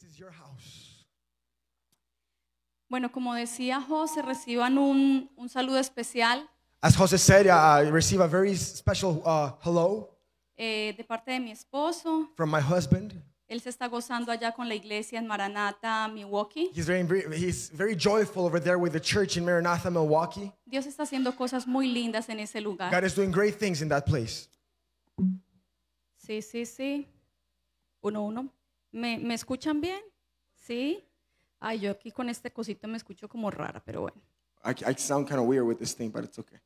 This is your house. Bueno, como decía José, reciban un, un saludo especial As Jose said, uh, I receive a very special uh, hello eh, de parte de mi esposo. from my husband. Él se está gozando allá con la iglesia en Maranatha, Milwaukee. He's very, he's very joyful over there with the church in Maranatha, Milwaukee. Dios está haciendo cosas muy lindas en ese lugar. God is doing great things in that place. Sí, sí, sí. Uno, uno. ¿Me, ¿Me, escuchan bien? ¿Sí? Ay, yo aquí con este cosito me escucho como rara, pero bueno. I, sound kind of weird with this thing, but it's okay.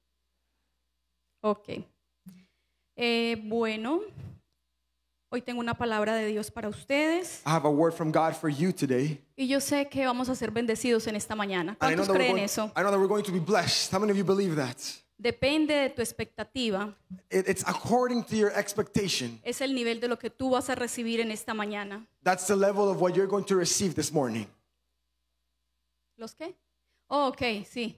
Ok. Eh, bueno, hoy tengo una palabra de Dios para ustedes. Y yo sé que vamos a ser bendecidos en esta mañana. ¿Cuántos creen eso? I know that Depende de tu expectativa. It- it's according to your expectation. Es el nivel de lo que tú vas a recibir en esta mañana. That's the level of what you're going to receive this morning. ¿Los qué? Oh, sí.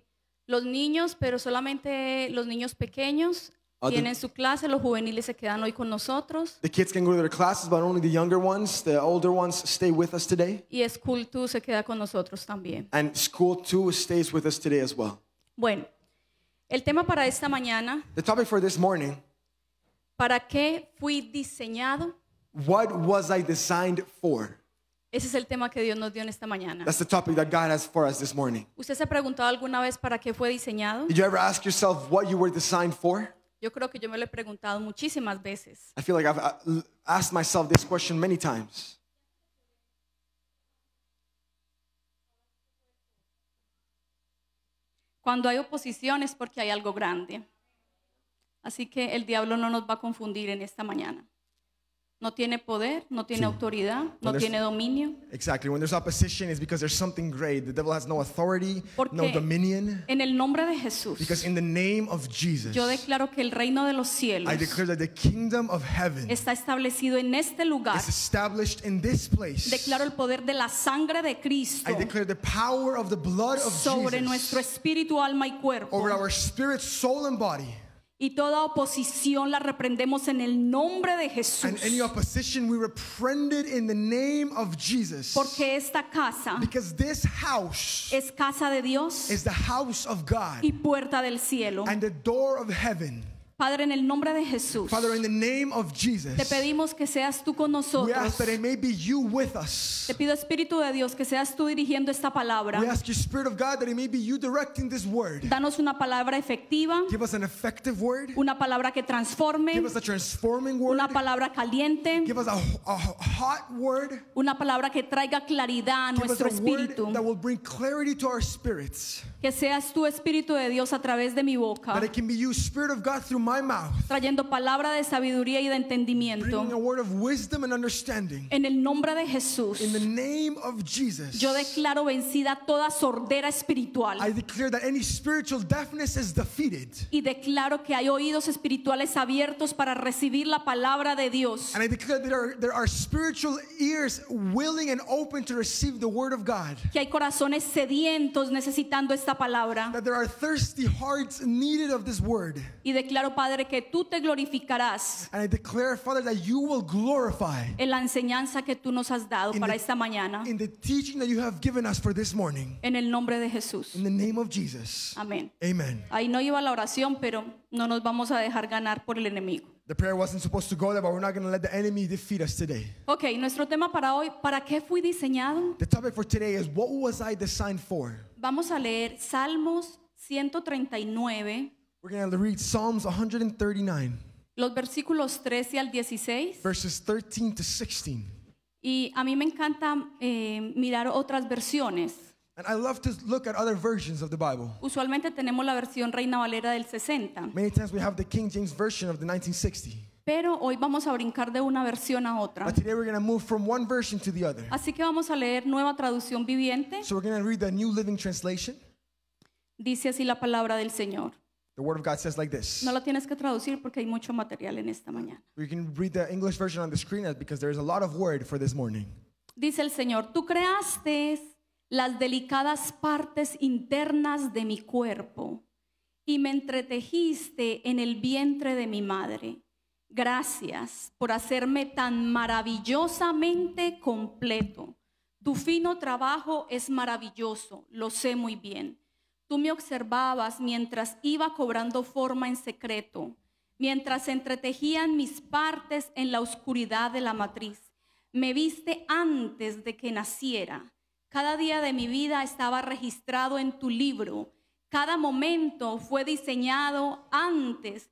Los niños, pero solamente los niños pequeños ah, tienen su clase, los juveniles se quedan hoy con nosotros The kids can go to their classes, but only the younger ones, the older ones stay with us today. y School 2 se queda con nosotros también. And school too stays with us today as well. Bueno, El tema para esta mañana, The topic for this morning ¿para qué fui diseñado? What was I designed for? Ese es el tema que Dios nos dio en esta mañana. That's the topic that God has for us this morning. ¿Usted se ha preguntado alguna vez para qué fue diseñado? Did you ever ask yourself what you were designed for? Yo creo que yo me lo he preguntado muchísimas veces. I feel like I've uh, asked myself this question many times. Cuando hay oposición es porque hay algo grande. Así que el diablo no nos va a confundir en esta mañana. No tiene poder, no tiene autoridad, no tiene dominio. Exactly. When there's opposition, it's because there's something great. The devil has no authority, no dominion. En el nombre de Jesús. Because in the name of Jesus. Yo declaro que el reino de los cielos. I declare that the kingdom of heaven. Está establecido en este lugar. Is established in this place. Declaro el poder de la sangre de Cristo. I declare the power of the blood of sobre Jesus. Sobre nuestro espíritu, alma y cuerpo. Over our spirit, soul and body y toda oposición la reprendemos en el nombre de Jesús. Porque esta casa es casa de Dios. Y puerta del cielo. Padre, en el nombre de Jesús, Father, in the name of Jesus, te pedimos que seas tú con nosotros. We ask that it may be you with us. Te pido Espíritu de Dios que seas tú dirigiendo esta palabra. We ask you, Spirit of God, that it may be you directing this word. Danos una palabra efectiva. Give us an effective word. Una palabra que transforme. Give us a transforming word. Una palabra caliente. Give us a, a hot word. Una palabra que traiga claridad a Give nuestro us a espíritu. Word that will bring clarity to our spirits. Que seas tú Espíritu de Dios a través de mi boca. Trayendo palabra de sabiduría y de entendimiento. En el nombre de Jesús. Yo declaro vencida toda sordera espiritual. Y declaro que hay oídos espirituales abiertos para recibir la palabra de Dios. Que hay corazones sedientos necesitando esta palabra. That there are thirsty hearts Y declaro, Padre, que tú te glorificarás en la enseñanza que tú nos has dado para esta mañana. en teaching that you En el nombre de Jesús. In the name of Jesus. Amén. Amen. Ahí no iba la oración, pero no nos vamos a dejar ganar por el enemigo. The prayer wasn't Ok, nuestro tema para hoy, ¿para qué fui diseñado? vamos a leer Salmos 139. Los versículos 13 al 16. Y a mí me encanta eh, mirar otras versiones. Usualmente tenemos la versión Reina Valera del 60. King James 1960. Pero hoy vamos a brincar de una versión a otra. Así que vamos a leer Nueva Traducción Viviente. Dice así la palabra del Señor. No la tienes que traducir porque hay mucho material en esta mañana. Dice el Señor, tú creaste las delicadas partes internas de mi cuerpo y me entretejiste en el vientre de mi madre. Gracias por hacerme tan maravillosamente completo. Tu fino trabajo es maravilloso, lo sé muy bien. Tú me observabas mientras iba cobrando forma en secreto, mientras entretejían mis partes en la oscuridad de la matriz. Me viste antes de que naciera. Cada día de mi vida estaba registrado en tu libro. Cada momento fue diseñado antes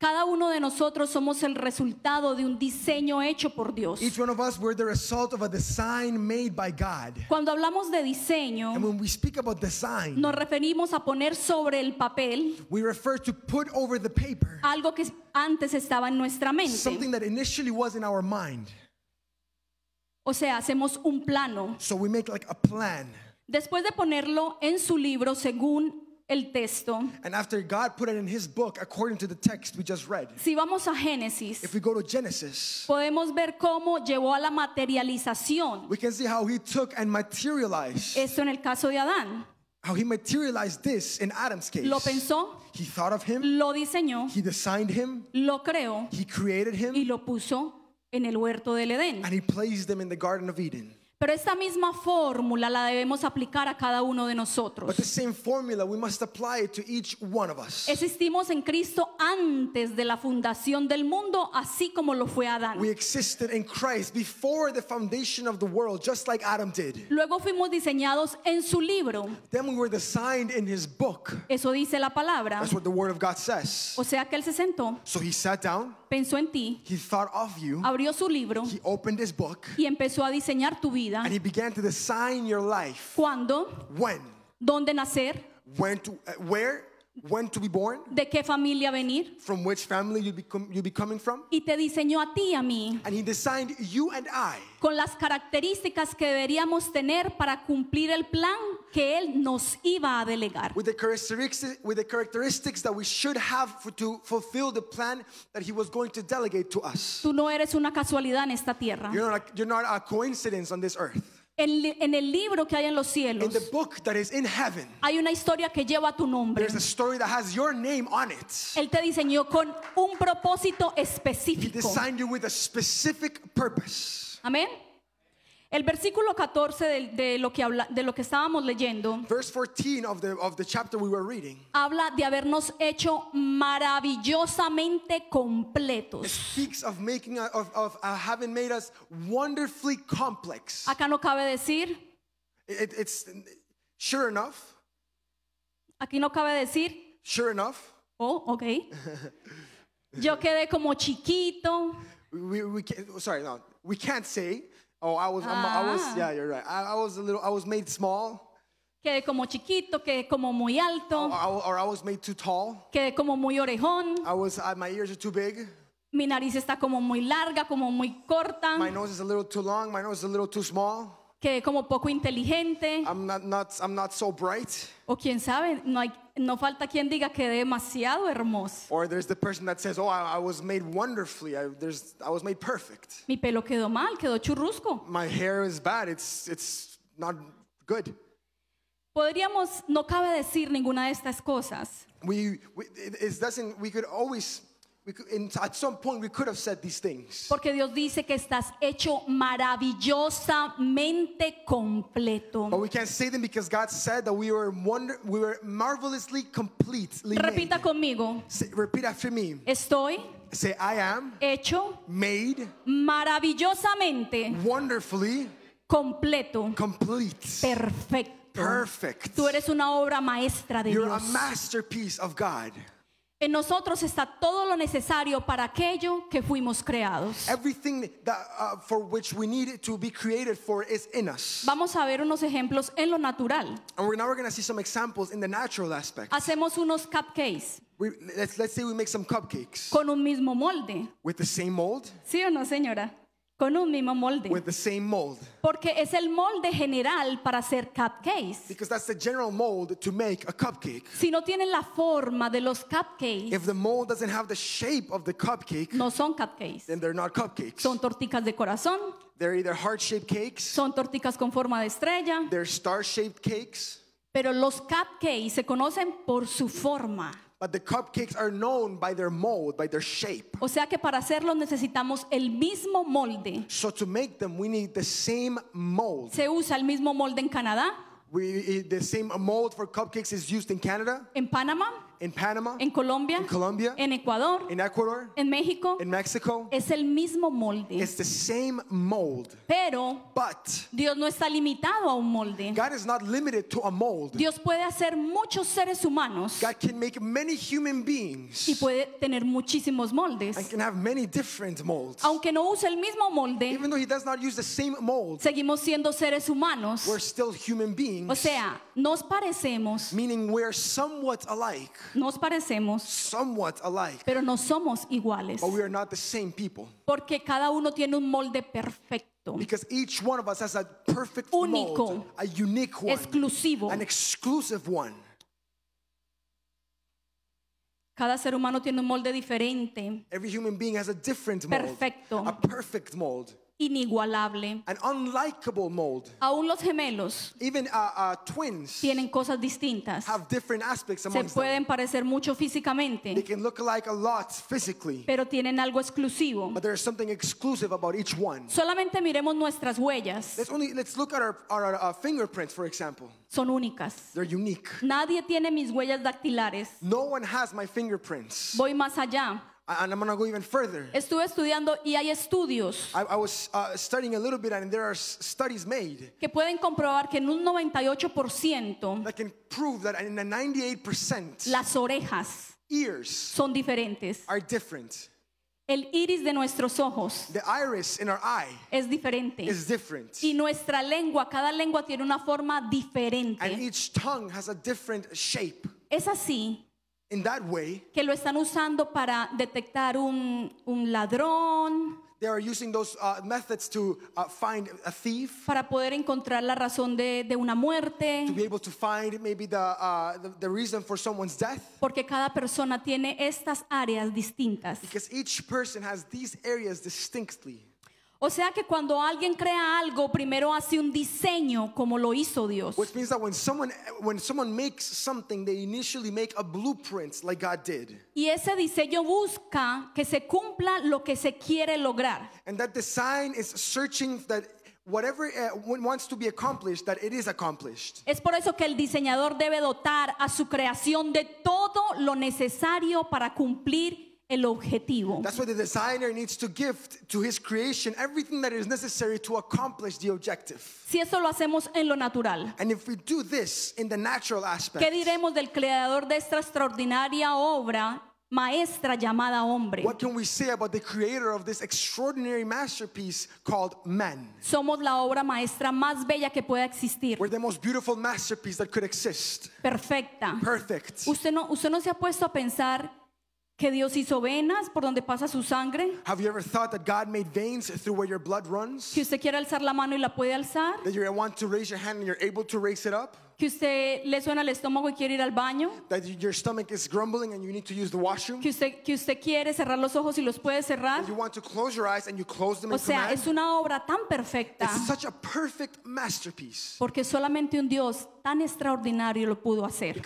Cada uno de nosotros somos el resultado de un diseño hecho por Dios. Each one of us were the result of a design made by God. Cuando hablamos de diseño, nos referimos a poner sobre el papel algo que antes estaba en nuestra mente. O sea, hacemos un plano. plan. Después de ponerlo en su libro según el texto, and after God put it in his book according to the text we just read, si vamos a Génesis, if we go to Genesis, podemos ver cómo llevó a la materialización. We can see how he took and materialized. Esto en el caso de Adán. How he materialized this in Adam's case. Lo pensó. He thought of him. Lo diseñó. He designed him. Lo creó. He created him. Y lo puso en el huerto del Edén. And he placed them in the Garden of Eden. Pero esta misma fórmula la debemos aplicar a cada uno de nosotros. Existimos en Cristo antes de la fundación del mundo, así como lo fue Adán. Luego fuimos diseñados en su libro. Eso dice la palabra. O sea que él se sentó. pensó en ti. abrió su libro. y empezó a diseñar tu vida vida. And he began to design your life. ¿Cuándo? When? ¿Dónde nacer? When to, uh, where? When to be born, de qué familia venir, from which family you become, you be coming from, y te diseñó a ti y a mí, and he designed you and I, con las características que deberíamos tener para cumplir el plan que él nos iba a delegar. With the characteristics, with the characteristics that we should have for, to fulfill the plan that he was going to delegate to us. Tú no eres una casualidad en esta tierra. You're not a, you're not a coincidence on this earth. En, en, el libro que hay en los cielos in the book that is in heaven, hay una historia que lleva tu nombre. A story that has your name on it. Él te diseñó con un propósito específico. He designed you with a specific purpose. Amén. El versículo 14 de, lo, que de lo que estábamos leyendo Verse 14 of the, of the chapter we were reading habla de habernos hecho maravillosamente completos. of uh, complex. Acá no cabe decir. sure enough. Aquí no cabe decir. Sure Oh, okay. Yo quedé como chiquito. We can't say. Oh, I was, ah. I was, ah. yeah, you're right. I, I, was a little, I was made small. Quedé como chiquito, quedé como muy alto. Or, or, I was made too tall. Quedé como muy orejón. I was, my ears are too big. Mi nariz está como muy larga, como muy corta. My nose is a little too long. My nose is a little too small. que como poco inteligente. I'm not, so bright. O quién sabe, no, falta quien diga que demasiado hermoso. the says, "Oh, I, was made wonderfully. I, was made perfect. Mi pelo quedó mal, quedó churrusco. My hair is bad. It's, not good." Podríamos, no cabe decir ninguna de estas cosas. At some point, we we could have said these things. Porque Dios dice que estás hecho maravillosamente completo. Repita conmigo. repeat after me. Estoy Say, I am hecho made maravillosamente wonderfully completo complete perfecto perfect. Tú eres una obra maestra de You're Dios. A masterpiece of God. En nosotros está todo lo necesario para aquello que fuimos creados. Everything that, uh, for which we need to be created for is in us. Vamos a ver unos ejemplos en lo natural. And we're, now we're going to see some examples in the natural aspect. Hacemos unos cupcakes. We, let's, let's say we make some cupcakes. Con un mismo molde. With the same mold? Sí o no, señora? con un mismo molde. Porque es el molde general para hacer cupcakes. Si no tienen la forma de los cupcakes, no son cupcakes. Son torticas de corazón, son torticas con forma de estrella, pero los cupcakes se conocen por su forma. But the cupcakes are known by their mold, by their shape. O sea que para necesitamos el mismo molde. So to make them we need the same mold. Se usa el mismo molde en Canadá. We, eh, the same mold for cupcakes is used in Canada. En Panamá. en Panamá, en Colombia, en Ecuador, en México, es el mismo molde. Pero Dios no está limitado a un molde. Dios puede hacer muchos seres humanos. Y puede tener muchísimos moldes. Aunque no use el mismo molde, seguimos siendo seres humanos. O sea, nos parecemos. Meaning we're somewhat alike. Nos parecemos. Somewhat alike. Pero no somos iguales. But we are not the same people. Porque cada uno tiene un molde perfecto. Because each one of us has a perfect Único, a unique one, exclusivo. an exclusive one. Cada ser humano tiene un molde diferente. Every human being has a different mold, perfecto. a perfect mold inigualable. An unlikable Aún los gemelos tienen cosas distintas. Se pueden parecer mucho físicamente, pero tienen algo exclusivo. Solamente miremos nuestras huellas, son únicas. Nadie tiene mis huellas dactilares. Voy más allá. Estuve estudiando y hay estudios que pueden comprobar que en un 98% las orejas son diferentes. El iris de nuestros ojos es diferente. Y nuestra lengua, cada lengua tiene una forma diferente. Es así in that way, que lo están usando para detectar un, un ladrón. They are using those uh, methods to uh, find a thief, para poder encontrar la razón de, de una muerte, to be able to find maybe the, uh, the, the reason for someone's death. porque cada persona tiene estas áreas distintas. Because each person has these areas distinctly. O sea que cuando alguien crea algo, primero hace un diseño como lo hizo Dios. Y ese diseño busca que se cumpla lo que se quiere lograr. Es por eso que el diseñador debe dotar a su creación de todo lo necesario para cumplir el objetivo. That's why the designer needs to give to his creation everything that is necessary to accomplish the objective. Si eso lo hacemos en lo natural. And if we do this in the natural aspect. ¿Qué diremos del creador de esta extraordinaria obra maestra llamada hombre. What can we say about the creator of this extraordinary masterpiece called man? Somos la obra maestra más bella que pueda existir. We're the most beautiful masterpiece that could exist. Perfecta. Perfect. Usted no usted no se ha puesto a pensar que Dios hizo venas por donde pasa su sangre. Have you ever thought that God made veins through where your blood runs? Que usted quiere alzar la mano y la puede alzar. That you want to raise your hand and you're able to raise it up? que usted le suena el estómago y quiere ir al baño, que usted, quiere cerrar los ojos y los puede cerrar. O sea, es una obra tan perfecta porque solamente un Dios tan extraordinario lo pudo hacer.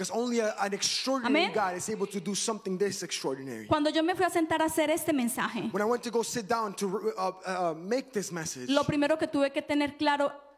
Cuando yo me fui a sentar a hacer este mensaje, lo primero que tuve que tener claro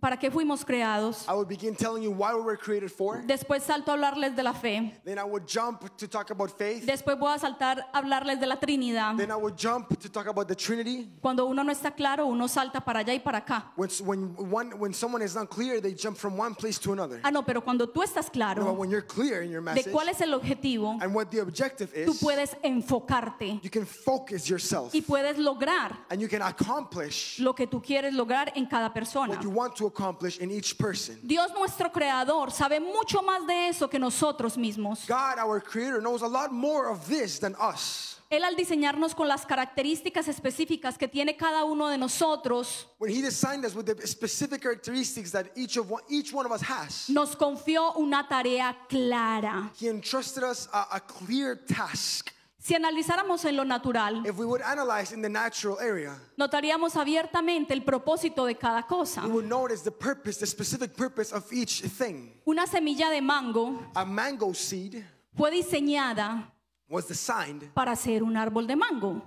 para qué fuimos creados. Después salto a hablarles de la fe. Después voy a saltar a hablarles de la Trinidad. Cuando uno no está claro, uno salta para allá y para acá. Ah, no, pero cuando tú estás claro de cuál es el objetivo, tú puedes enfocarte y puedes lograr lo que tú quieres lograr en cada persona. Dios nuestro creador sabe mucho más de eso que nosotros mismos. God our creator knows a lot more of this than us. Él al diseñarnos con las características específicas que tiene cada uno de nosotros, nos confió una tarea clara. He entrusted us a clear task. Si analizáramos en lo natural, notaríamos abiertamente el propósito de cada cosa. Una semilla de mango fue diseñada para ser un árbol de mango.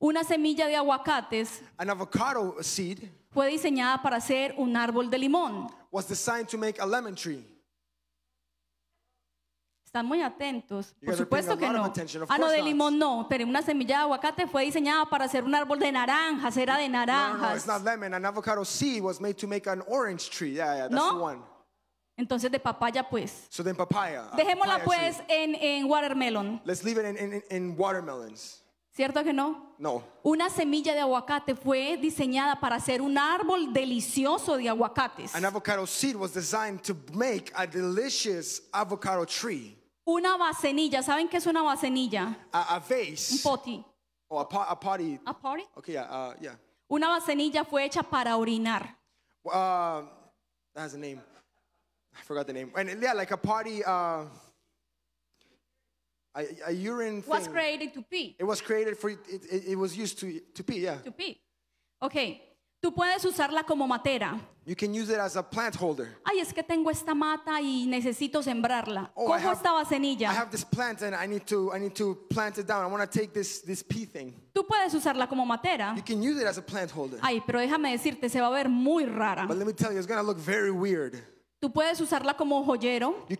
Una semilla de aguacates fue diseñada para ser un árbol de limón. Están muy atentos. Por supuesto que no. Ah, no, de limón no. Pero una semilla de aguacate fue diseñada para hacer un árbol de naranjas, era de naranjas. No, no, no, not lemon. An Entonces de papaya pues. Dejémosla pues en, en watermelon. ¿Cierto que no? No. Una semilla de aguacate fue diseñada para hacer un árbol delicioso de aguacates. An tree. Una vasenilla. ¿Saben qué es una vasenilla? A, a vase. Un poti. Oh, a, pot, a potty. A potty? Okay, yeah, uh, yeah. Una vasenilla fue hecha para orinar. Uh, that has a name. I forgot the name. And yeah, like a potty. Uh, a, a urine thing. was created to pee. It was created for it, it, it was used to to pee, yeah. To pee. Okay. Tú puedes usarla como matera. Ay, es que tengo esta mata y necesito sembrarla. Oh, esta vasenilla. Tú puedes usarla como matera. Ay, pero déjame decirte, se va a ver muy rara. Tú puedes usarla como joyero. You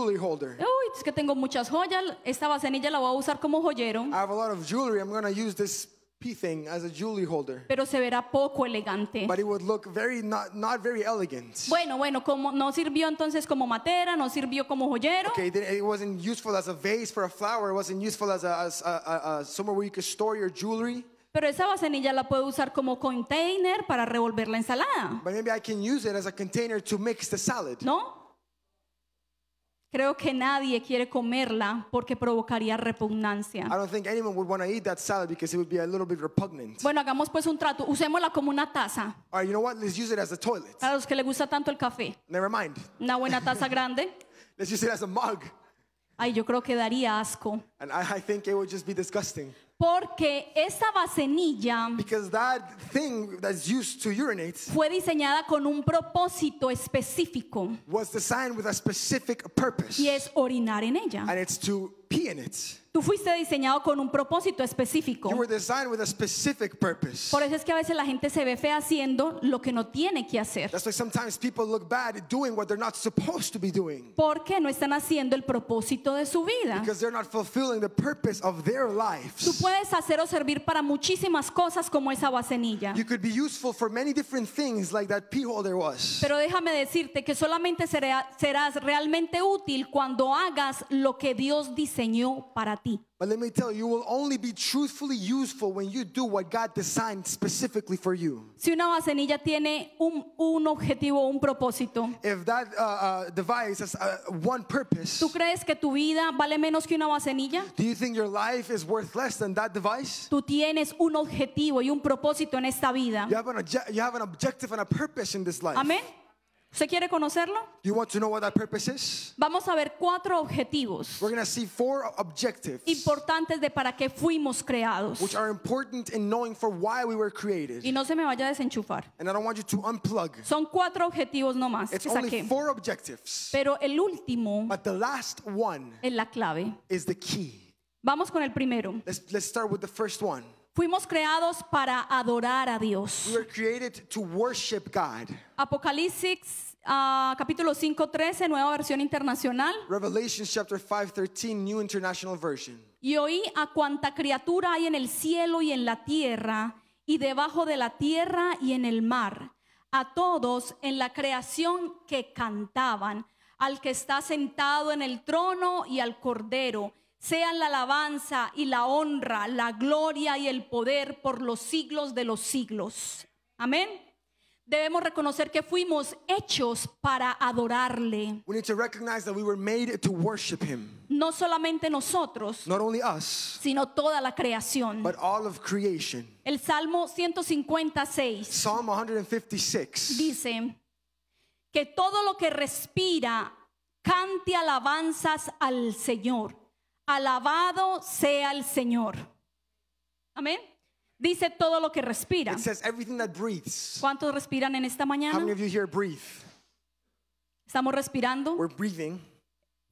Uy, es que tengo muchas joyas. Esta vasenilla la voy a usar como joyero pea thing as a jewelry holder. Pero se verá poco elegante. But it would look very not, not very elegant. Bueno, bueno, como no sirvió entonces como matera, no sirvió como joyero. Okay, it wasn't useful as a vase for a flower, it wasn't useful as a, as a, a, a somewhere where you could store your jewelry. Pero esa vasenilla la puedo usar como container para revolver la ensalada. But maybe I can use it as a container to mix the salad. ¿No? Creo que nadie quiere comerla porque provocaría repugnancia. Bueno, hagamos pues un trato. Usémosla como una taza. a Para los que le gusta tanto el café. Una buena taza grande. Ay, yo creo que daría asco. Porque esa vasenilla fue diseñada con un propósito específico y es orinar en ella. Tú fuiste diseñado con un propósito específico. Por eso es que a veces la gente se ve fea haciendo lo que no tiene que hacer. Porque no están haciendo el propósito de su vida. Tú puedes hacer o servir para muchísimas cosas como esa vasenilla Pero déjame decirte que solamente serás realmente útil cuando hagas lo que Dios dice diseñó para ti. But let me tell you, you will only be truthfully useful when you do what God designed specifically for you. Si una vasenilla tiene un, un objetivo, un propósito, If that uh, uh, device has uh, one purpose, ¿tú crees que tu vida vale menos que una vasenilla? do you think your life is worth less than that device? Tú tienes un objetivo y un propósito en esta vida. You have an, obje- you have an objective and a purpose in this life. Amén. ¿Se quiere conocerlo? You want to know what that is? Vamos a ver cuatro objetivos We're going to see four objectives importantes de para qué fuimos creados. which are important in knowing for why we were created. Y no se me vaya a desenchufar. And I don't want you to unplug. Son cuatro objetivos nomás que It's only four objectives. Pero el último But the last one es la clave. is the key. Vamos con el primero. Let's, let's start with the first one. Fuimos creados para adorar a We Dios. were created to worship God. Apocalipsis Ah, capítulo 5.13 nueva versión internacional. Y oí a cuanta criatura hay en el cielo y en la tierra, y debajo de la tierra y en el mar, a todos en la creación que cantaban, al que está sentado en el trono y al cordero, sean la alabanza y la honra, la gloria y el poder por los siglos de los siglos. Amén debemos reconocer que fuimos hechos para adorarle. No solamente nosotros, sino toda la creación. El Salmo 156 dice que todo lo que respira cante alabanzas al Señor. Alabado sea el Señor. Amén. Dice todo lo que respira. It says everything that breathes. ¿Cuántos respiran en esta mañana? How many of you here breathe? Estamos respirando. We're breathing.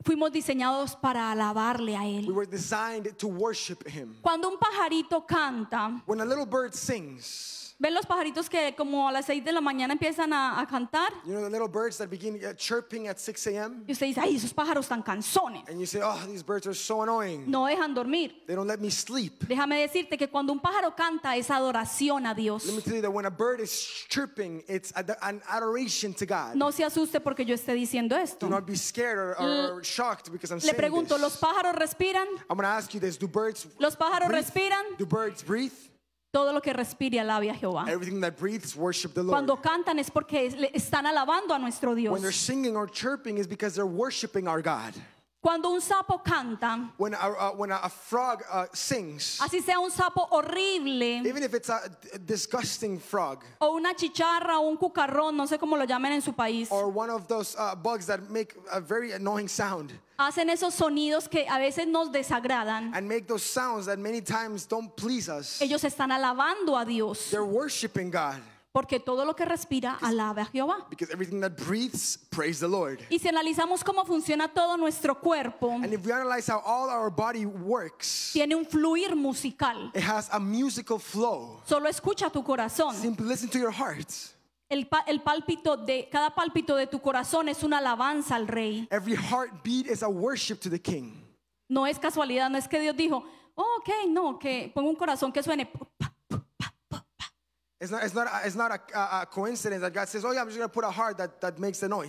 Fuimos diseñados para alabarle a él. We were designed to worship Him. Cuando un pajarito canta, When a little bird sings, ¿Ven los pajaritos que como a las 6 de la mañana empiezan a, a cantar? You know the little birds that begin uh, chirping at 6 a.m. Y usted dice, ay, esos pájaros tan canzones. And you say, oh, these birds are so annoying. No dejan dormir. They don't let me sleep. Déjame decirte que cuando un pájaro canta es adoración a Dios. Let me tell you that when a bird is chirping, it's an adoration to God. No se asuste porque yo esté diciendo esto. Do not be scared or, or, shocked because I'm Le saying pregunto, this. ¿los pájaros respiran? I'm going to ask you this, do birds ¿Los pájaros breathe? respiran? Do birds breathe? Todo lo que respire alabe a Jehová. Everything that breathes, worship the Lord. Cuando cantan es porque están alabando a nuestro Dios. When they're singing or chirping is because they're worshiping our God. Cuando un sapo canta, when a, uh, when a frog, uh, sings, así sea un sapo horrible, even if it's a disgusting frog, o una chicharra o un cucarrón, no sé cómo lo llamen en su país, or one of those uh, bugs that make a very annoying sound, hacen esos sonidos que a veces nos desagradan. Ellos están alabando a Dios. Porque todo lo que respira alaba a Jehová. Y si analizamos cómo funciona todo nuestro cuerpo, tiene un fluir musical. Solo escucha tu corazón. El, el de cada pálpito de tu corazón es una alabanza al rey. Every heartbeat is a worship to the king. No es casualidad, no es que Dios dijo, oh, ok, no, que ponga un corazón que suene. It's not, a, coincidence says, oh yeah, I'm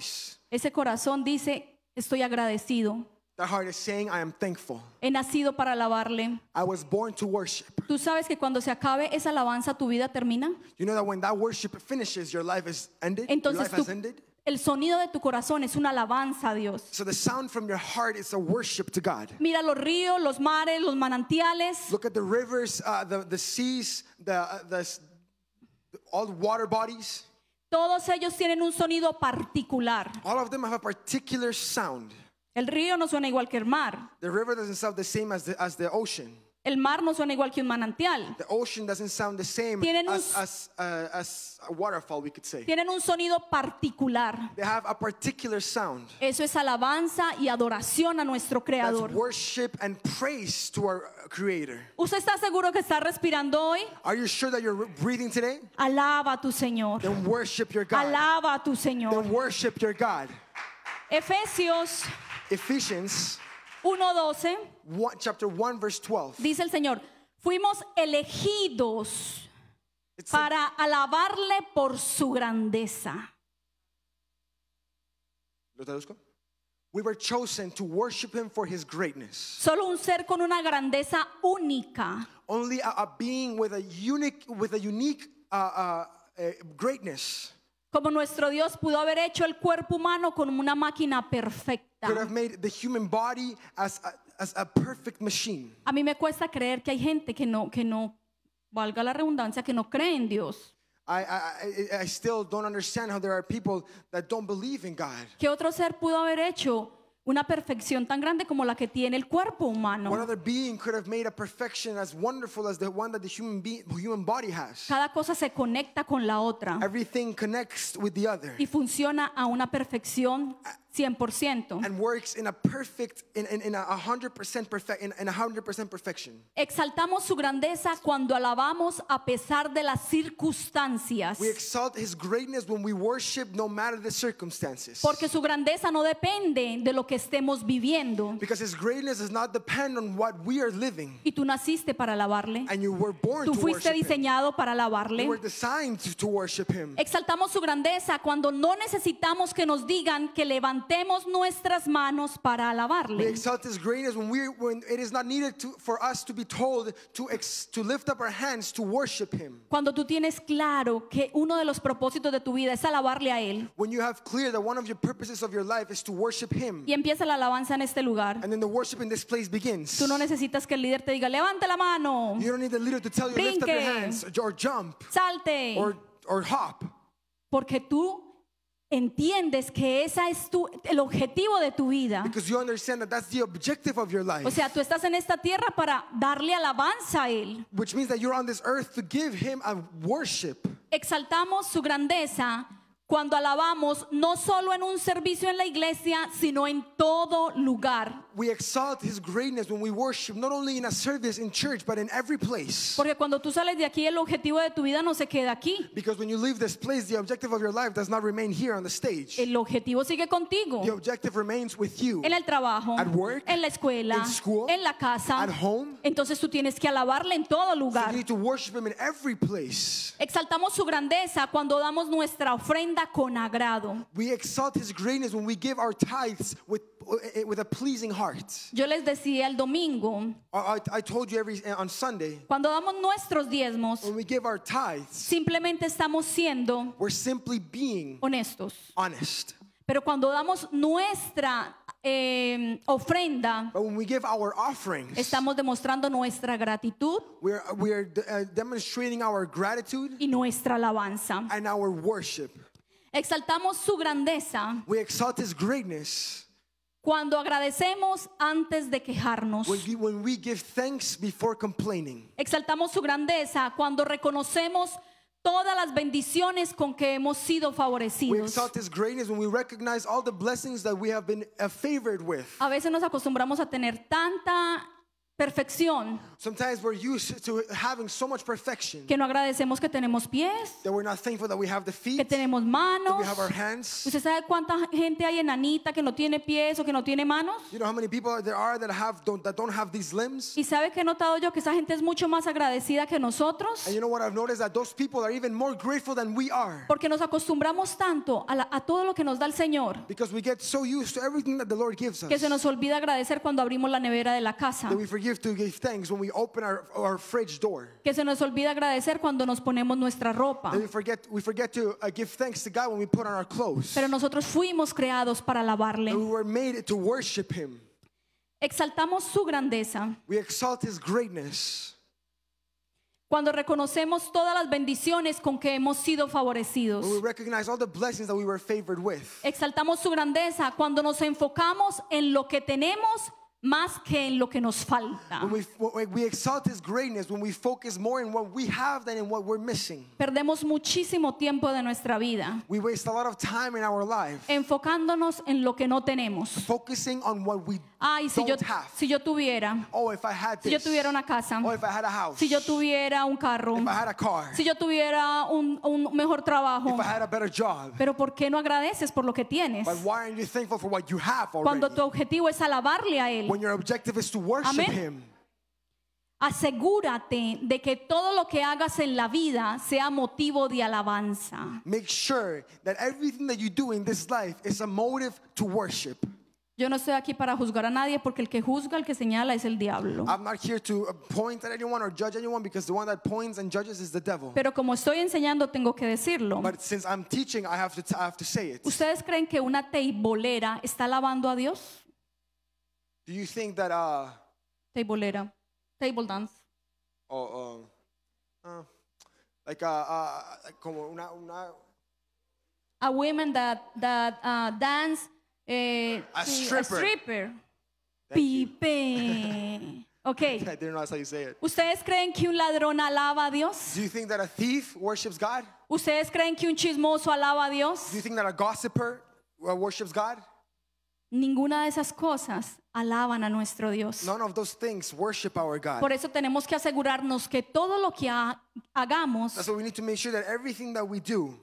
Ese corazón dice, estoy agradecido. The heart is saying, I am thankful. He nacido para alabarle. I was born to worship. Tú sabes que cuando se acabe esa alabanza tu vida termina. You know that when that worship finishes, your life is ended. Entonces your life tú, has ended. El sonido de tu corazón es una alabanza a Dios. So the sound from your heart is a worship to God. Mira los ríos, los mares, los manantiales. Look at the rivers, uh, the, the seas, the, uh, the, all the water bodies. Todos ellos tienen un sonido particular. All of them have a particular sound. El río no suena igual que el mar. The river doesn't sound the same as the, as the ocean. El mar no suena igual que un manantial. The ocean doesn't sound the same tienen as, as, uh, as a waterfall, we could say. Tienen un sonido particular. They have a particular sound. Eso es alabanza y adoración a nuestro creador. That's worship and praise to our creator. ¿Usted está seguro que está respirando hoy? Are you sure that you're breathing today? Alaba a tu Señor. Then worship your God. Alaba a tu Señor. Then worship your God. Efesios Ephesians 1:12. Chapter 1 verse 12. Dice el Señor, fuimos elegidos para alabarle por su grandeza. ¿Lo traduzco? We were chosen to worship him for his greatness. Solo un ser con una grandeza única. Only a, being with a unique with a unique uh, uh, eh, greatness. Como nuestro Dios pudo haber hecho el cuerpo humano con una máquina perfecta could have made the human body as a, as a perfect machine. A mí me cuesta creer que hay gente que no, que no, valga la redundancia, que no cree en Dios. I, I, I still don't understand how there are people that don't believe in God. ¿Qué otro ser pudo haber hecho una perfección tan grande como la que tiene el cuerpo humano? What other being could have made a perfection as wonderful as the one that the human, being, human body has? Cada cosa se conecta con la otra Everything connects with the other. y funciona a una perfección 100%. Exaltamos su grandeza cuando alabamos a pesar de las circunstancias. Porque su grandeza no depende de lo que estemos viviendo. Y tú naciste para alabarle. tú fuiste diseñado para alabarle. Exaltamos su grandeza cuando no necesitamos que nos digan que levantamos levantemos nuestras manos para alabarle. We exalt his greatness when we when it is not needed to, for us to be told to ex, to lift up our hands to worship him. Cuando tú tienes claro que uno de los propósitos de tu vida es alabarle a él. When you have clear that one of your purposes of your life is to worship him. Y empieza la alabanza en este lugar. And then the worship in this place begins. Tú no necesitas que el líder te diga levante la mano. You don't need the leader to tell you Brinque. lift up your hands or jump. Salte. Or or hop. Porque tú entiendes que esa es el objetivo de tu vida. O sea, tú estás en esta tierra para darle alabanza a él. Exaltamos su grandeza cuando alabamos no solo en un servicio en la iglesia, sino en todo lugar we exalt his greatness when we worship not only in a service in church but in every place. Porque cuando tú sales de aquí el objetivo de tu vida no se queda aquí. Because when you leave this place the objective of your life does not remain here on the stage. El objetivo sigue contigo. The objective remains with you. En el trabajo, at work, en la escuela, in school, en la casa, at home. Entonces tú tienes que alabarle en todo lugar. So you need to worship him in every place. Exaltamos su grandeza cuando damos nuestra ofrenda con agrado. We exalt his greatness when we give our tithes with Eh, eh, with a pleasing heart. Yo les decía el domingo. I, I told you every eh, on Sunday. Cuando damos nuestros diezmos. When we give our tithes. Simplemente estamos siendo. We're simply being. Honestos. Honest. Pero cuando damos nuestra eh, ofrenda, But when we give our offerings, estamos demostrando nuestra gratitud we are, we are uh, demonstrating our gratitude y nuestra alabanza. And our worship. Exaltamos su grandeza. We exalt his greatness. Cuando agradecemos antes de quejarnos. Exaltamos su grandeza cuando reconocemos todas las bendiciones con que hemos sido favorecidos. Uh, a veces nos acostumbramos a tener tanta perfección. Que no agradecemos que tenemos pies. Que tenemos manos. ¿Usted sabe cuánta gente hay enanita que no tiene pies o que no tiene manos? Y sabe que he notado yo que esa gente es mucho más agradecida que nosotros. Porque nos acostumbramos tanto a, todo lo que nos da el Señor. Que se nos olvida agradecer cuando abrimos la nevera de la casa. Que se nos olvida agradecer cuando nos ponemos nuestra ropa. we forget, to uh, give thanks to God when we put on our clothes. Pero nosotros fuimos creados para alabarle. we were made to worship Him. Exaltamos su grandeza. We exalt His greatness. Cuando reconocemos todas las bendiciones con que hemos sido favorecidos. We Exaltamos su grandeza cuando nos enfocamos en lo que tenemos más que en lo que nos falta. Perdemos muchísimo tiempo de nuestra vida. enfocándonos en lo que no tenemos. Ay, si yo, si yo tuviera. Oh, if I had this. Si yo tuviera una casa. Oh, if I had a house. Si yo tuviera un carro. If I had a car. Si yo tuviera un, un mejor trabajo. If I had a better job. Pero ¿por qué no agradeces por lo que tienes? But why aren't you thankful for what you have already? Cuando tu objetivo es alabarle a Él. When your objective is to worship Amén. Him. Asegúrate de que todo lo que hagas en la vida sea motivo de alabanza. Make sure that everything that you do in this life is a motive to worship. Yo no estoy aquí para juzgar a nadie porque el que juzga, el que señala es el diablo. Pero como estoy enseñando tengo que decirlo. ¿Ustedes creen que una teibolera está alabando a Dios? Do uh, table dance? Oh, um, uh, uh, como una una a women that that dance Eh, a, sí, stripper. a stripper. Pipe. Okay. I didn't know how you say it. ¿Ustedes creen que un ladrón alaba a Dios? Do you think that a thief worships God? ¿Ustedes creen que un chismoso alaba a Dios? Do you think that a gossiper uh, worships God? Ninguna de esas cosas alaban a nuestro Dios. Por eso tenemos que asegurarnos que todo lo que hagamos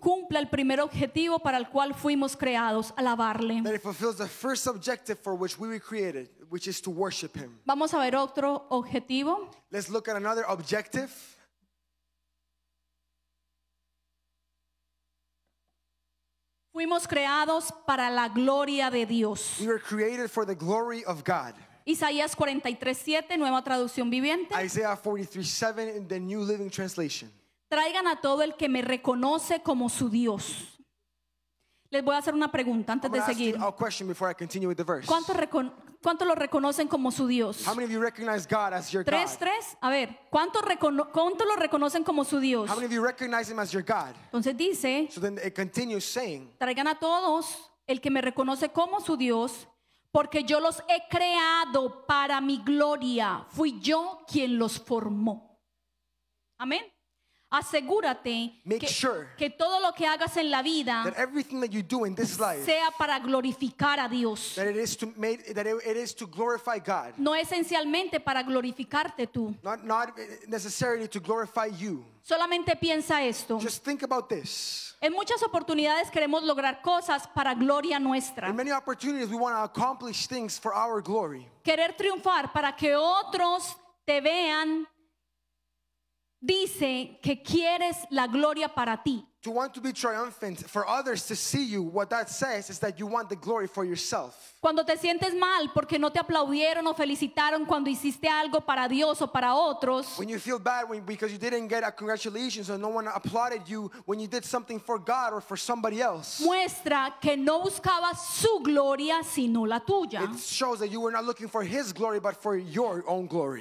cumpla el primer objetivo para el cual fuimos creados, alabarle. Vamos a ver otro objetivo. Fuimos creados para la gloria de Dios. We were created for the glory of God. Isaías 43:7, nueva traducción viviente. Isaiah 43:7 in the New Living Translation. Traigan a todo el que me reconoce como su Dios. Les voy a hacer una pregunta antes de seguir. ¿Cuántos lo reconocen como su Dios? Tres, tres. A ver, ¿cuántos lo reconocen como su Dios? Entonces dice, traigan a todos el que me reconoce como su Dios, porque yo los he creado para mi gloria. Fui yo quien los formó. Amén asegúrate que, todo lo que hagas en la vida sea para glorificar a Dios. No esencialmente para glorificarte tú. Solamente piensa esto. En muchas oportunidades queremos lograr cosas para gloria nuestra. Querer triunfar para que otros te vean dice que quieres la gloria para ti. To want to be triumphant for others to see you, what that says is that you want the glory for yourself. Cuando te sientes mal porque no te aplaudieron o felicitaron cuando hiciste algo para Dios o para otros. Muestra que no buscabas su gloria sino la tuya.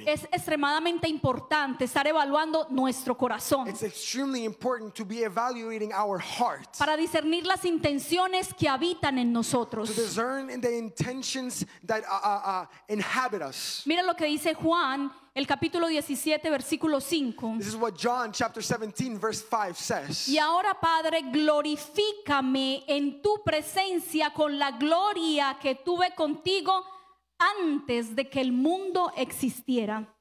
Es extremadamente importante estar evaluando nuestro corazón. Para discernir las intenciones que habitan en nosotros intentions that uh, uh, uh, inhabit us. Mira lo que dice Juan, el capítulo 17, versículo 5. This is what John chapter verse says. Y ahora, Padre, glorifícame en tu presencia con la gloria que tuve contigo antes de que el mundo existiera.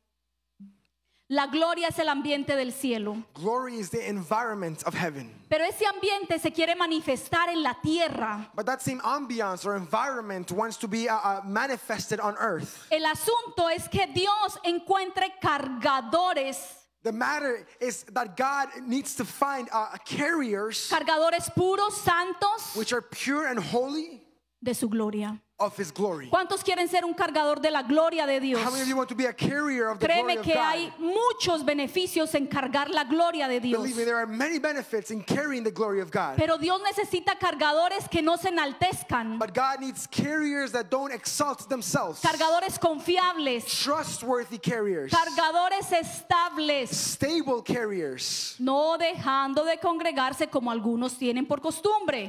La gloria es el ambiente del cielo. Pero ese ambiente se quiere manifestar en la tierra. El asunto es que Dios encuentre cargadores matter is that God needs to uh, carriers, cargadores puros, santos, de su gloria. ¿Cuántos quieren ser un cargador de la gloria de Dios? Créeme que hay muchos beneficios en cargar la gloria de Dios. Pero Dios necesita cargadores que no se enaltezcan. Cargadores confiables. Trustworthy carriers. Cargadores estables. No dejando de congregarse como algunos tienen por costumbre.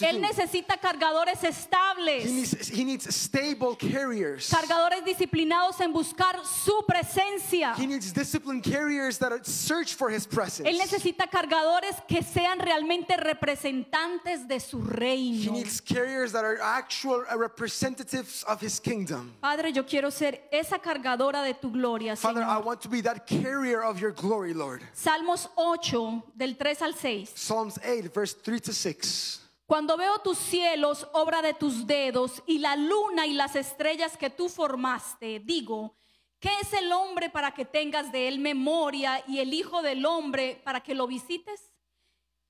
Él do necesita cargadores estables. He needs, stable carriers. Cargadores disciplinados en buscar su presencia. He needs disciplined carriers that search for his presence. Él necesita cargadores que sean realmente representantes de su reino. He needs carriers that are actual uh, representatives of his kingdom. Padre, yo quiero ser esa cargadora de tu gloria, Father, Señor. I want to be that carrier of your glory, Lord. Salmos 8 del 3 al 6. Psalms 8 verse 3 to 6. Cuando veo tus cielos, obra de tus dedos, y la luna y las estrellas que tú formaste, digo, ¿qué es el hombre para que tengas de él memoria y el hijo del hombre para que lo visites?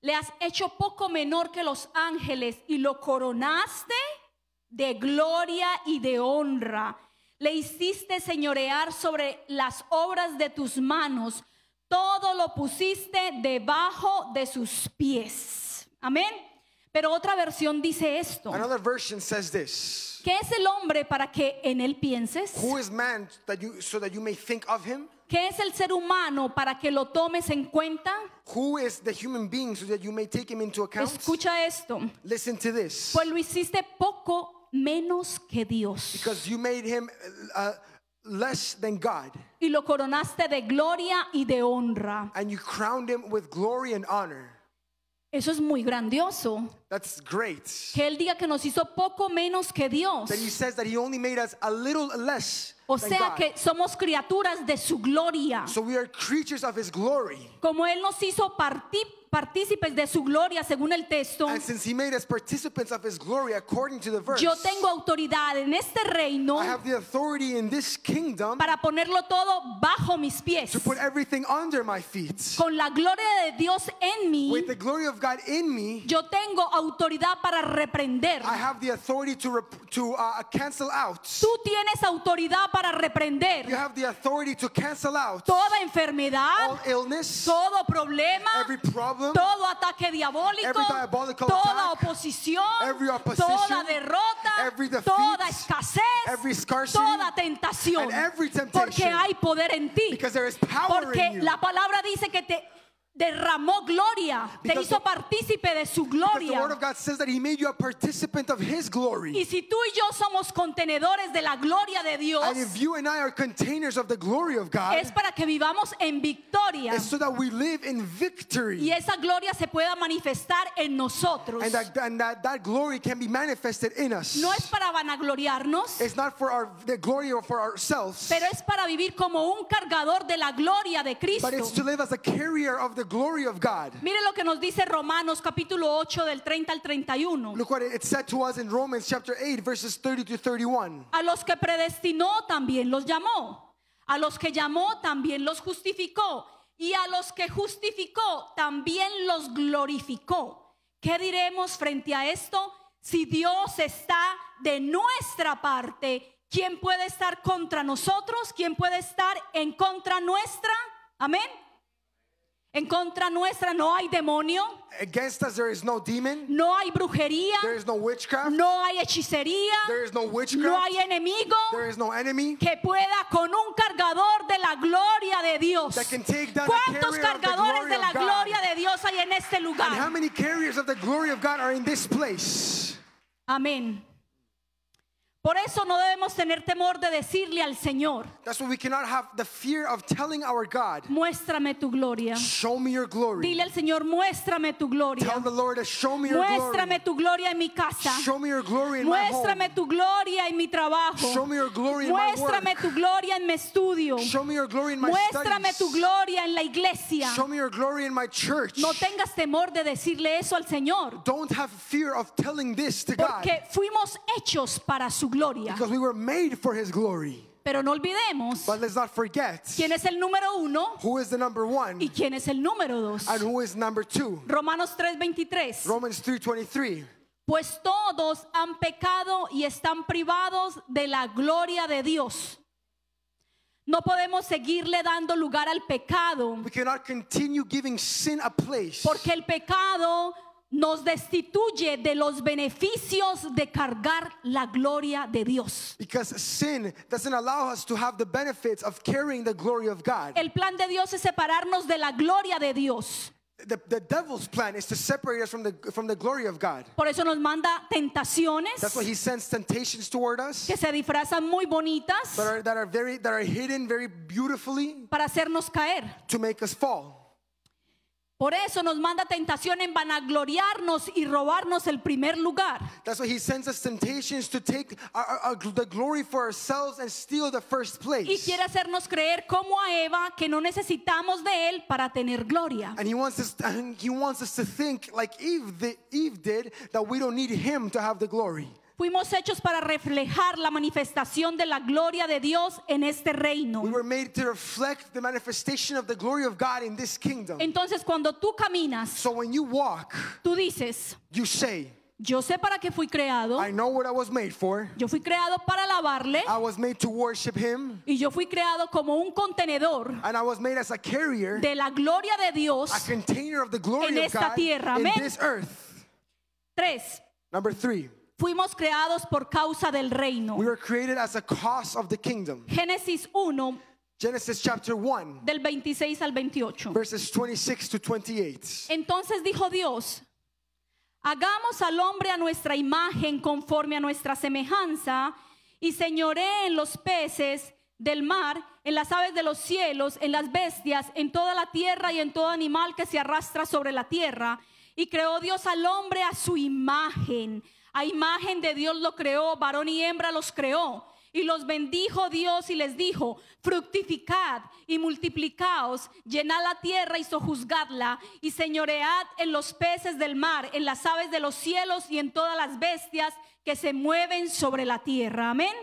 Le has hecho poco menor que los ángeles y lo coronaste de gloria y de honra. Le hiciste señorear sobre las obras de tus manos. Todo lo pusiste debajo de sus pies. Amén. Pero otra versión dice esto. Another version says this. ¿Qué es el hombre para que en él pienses? Who is man that you, so that you may think of him? ¿Qué es el ser humano para que lo tomes en cuenta? Who is the human being so that you may take him into account? Escucha esto. Listen to this. Pues lo hiciste poco menos que Dios. Because you made him uh, uh less than God. Y lo coronaste de gloria y de honra. And you crowned him with glory and honor. Eso es muy grandioso. Que él diga que nos hizo poco menos que Dios. O sea que somos criaturas de su gloria. Como él nos hizo partícipes partícipes de su gloria según el texto, yo tengo autoridad en este reino para ponerlo todo bajo mis pies. Con la gloria de Dios en mí, yo tengo autoridad para reprender. Uh, uh, Tú tienes autoridad para reprender toda enfermedad, todo problema, todo ataque diabólico, toda oposición, toda derrota, toda escasez, toda tentación. Porque hay poder en ti. Porque la palabra dice que te derramó gloria, Because te hizo the, partícipe de su gloria. The word of God says that he made you a participant of his glory. Y si tú y yo somos contenedores de la gloria de Dios, and if you and I are containers of the glory of God, es para que vivamos en victoria. It's so that we live in victory. Y esa gloria se pueda manifestar en nosotros. And that, and that, that glory can be manifested in us. No es para vanagloriarnos. It's not for our, the glory or for ourselves. Pero es para vivir como un cargador de la gloria de Cristo. But it's to live as a carrier of the glory of God. Mire lo que nos dice Romanos capítulo 8 del 30 al 31. said to us in Romans chapter verses to 31. A los que predestinó también los llamó. A los que llamó también los justificó. Y a los que justificó también los glorificó. ¿Qué diremos frente a esto? Si Dios está de nuestra parte, ¿quién puede estar contra nosotros? ¿Quién puede estar en contra nuestra? Amén. En contra nuestra no hay demonio. Against us there is no demon. No hay brujería. There is no witchcraft. No hay hechicería. There is no witchcraft. No hay enemigo. There is no enemy. Que pueda con un cargador de la gloria de Dios. That can take down ¿Cuántos cargadores de la gloria de Dios hay en este lugar? And how many carriers of the glory of God are in this place? Amén. Por eso no debemos tener temor de decirle al Señor. Muéstrame tu gloria. Dile al Señor, muéstrame tu gloria. muéstrame tu gloria en mi casa. muéstrame tu gloria en mi trabajo. muéstrame tu gloria en mi estudio. muéstrame tu gloria en la iglesia. No tengas temor de decirle eso al Señor. Porque fuimos hechos para su gloria. Because we were made for his glory. Pero no olvidemos But let's not forget quién es el número uno who is the number one, y quién es el número dos. And who is number two. Romanos 3:23. Romans 3:23. Pues todos han pecado y están privados de la gloria de Dios. No podemos seguirle dando lugar al pecado. We cannot continue giving sin a place. Porque el pecado nos destituye de los beneficios de cargar la gloria de Dios. Because sin doesn't allow us to have the benefits of carrying the glory of God. El plan de Dios es separarnos de la gloria de Dios. The, the, devil's plan is to separate us from the, from the glory of God. Por eso nos manda tentaciones. That's why he sends temptations toward us. Que se disfrazan muy bonitas. That are, that are very that are hidden very beautifully. Para hacernos caer. To make us fall. Por eso nos manda tentación en vanagloriarnos y robarnos el primer lugar. That's why he sends us temptations to take our, our, the glory for ourselves and steal the first place. Y quiere hacernos creer como a Eva que no necesitamos de él para tener gloria. And he wants us he wants us to think like Eve, the, Eve did that we don't need him to have the glory. Fuimos hechos para reflejar la manifestación de la gloria de Dios en este reino. We were made to reflect the manifestation of the glory of God in this kingdom. Entonces cuando tú caminas, so when you walk, tú dices, you say, yo sé para qué fui creado. I know what I was made for. Yo fui creado para alabarle. I was made to worship him. Y yo fui creado como un contenedor And I was made as a carrier, de la gloria de Dios a container of the glory en esta of God, tierra. In this earth. Tres. Number three. Fuimos creados por causa del reino. Génesis 1 del 26 al 28. 26 Entonces dijo Dios, hagamos al hombre a nuestra imagen conforme a nuestra semejanza y señoré en los peces del mar, en las aves de los cielos, en las bestias, en toda la tierra y en todo animal que se arrastra sobre la tierra. Y creó Dios al hombre a su imagen a imagen de Dios lo creó, varón y hembra los creó. Y los bendijo Dios y les dijo, fructificad y multiplicaos, llenad la tierra y sojuzgadla, y señoread en los peces del mar, en las aves de los cielos y en todas las bestias que se mueven sobre la tierra. Amén.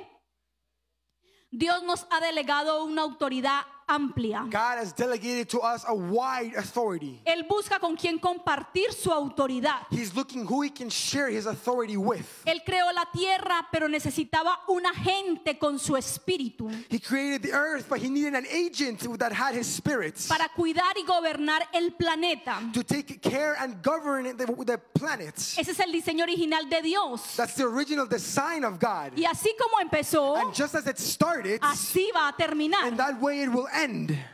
Dios nos ha delegado una autoridad amplia. God has delegated to us a wide authority. Él busca con quien compartir su autoridad. He's looking who he can share his authority with. Él creó la tierra, pero necesitaba un agente con su espíritu. He created the earth, but he needed an agent that had his spirit. Para cuidar y gobernar el planeta. To take care and govern the, the planet. Ese es el diseño original de Dios. That's the original design of God. Y así como empezó, and just as it started, así va a terminar. And that way it will end.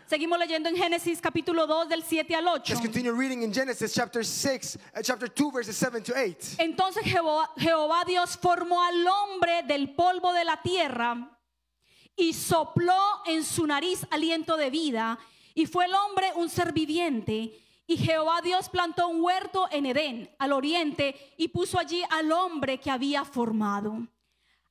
Seguimos leyendo en Génesis capítulo 2 del 7 al 8. Uh, verses to Entonces Jehová, Jehová Dios formó al hombre del polvo de la tierra y sopló en su nariz aliento de vida y fue el hombre un ser viviente. Y Jehová Dios plantó un huerto en Edén, al oriente, y puso allí al hombre que había formado.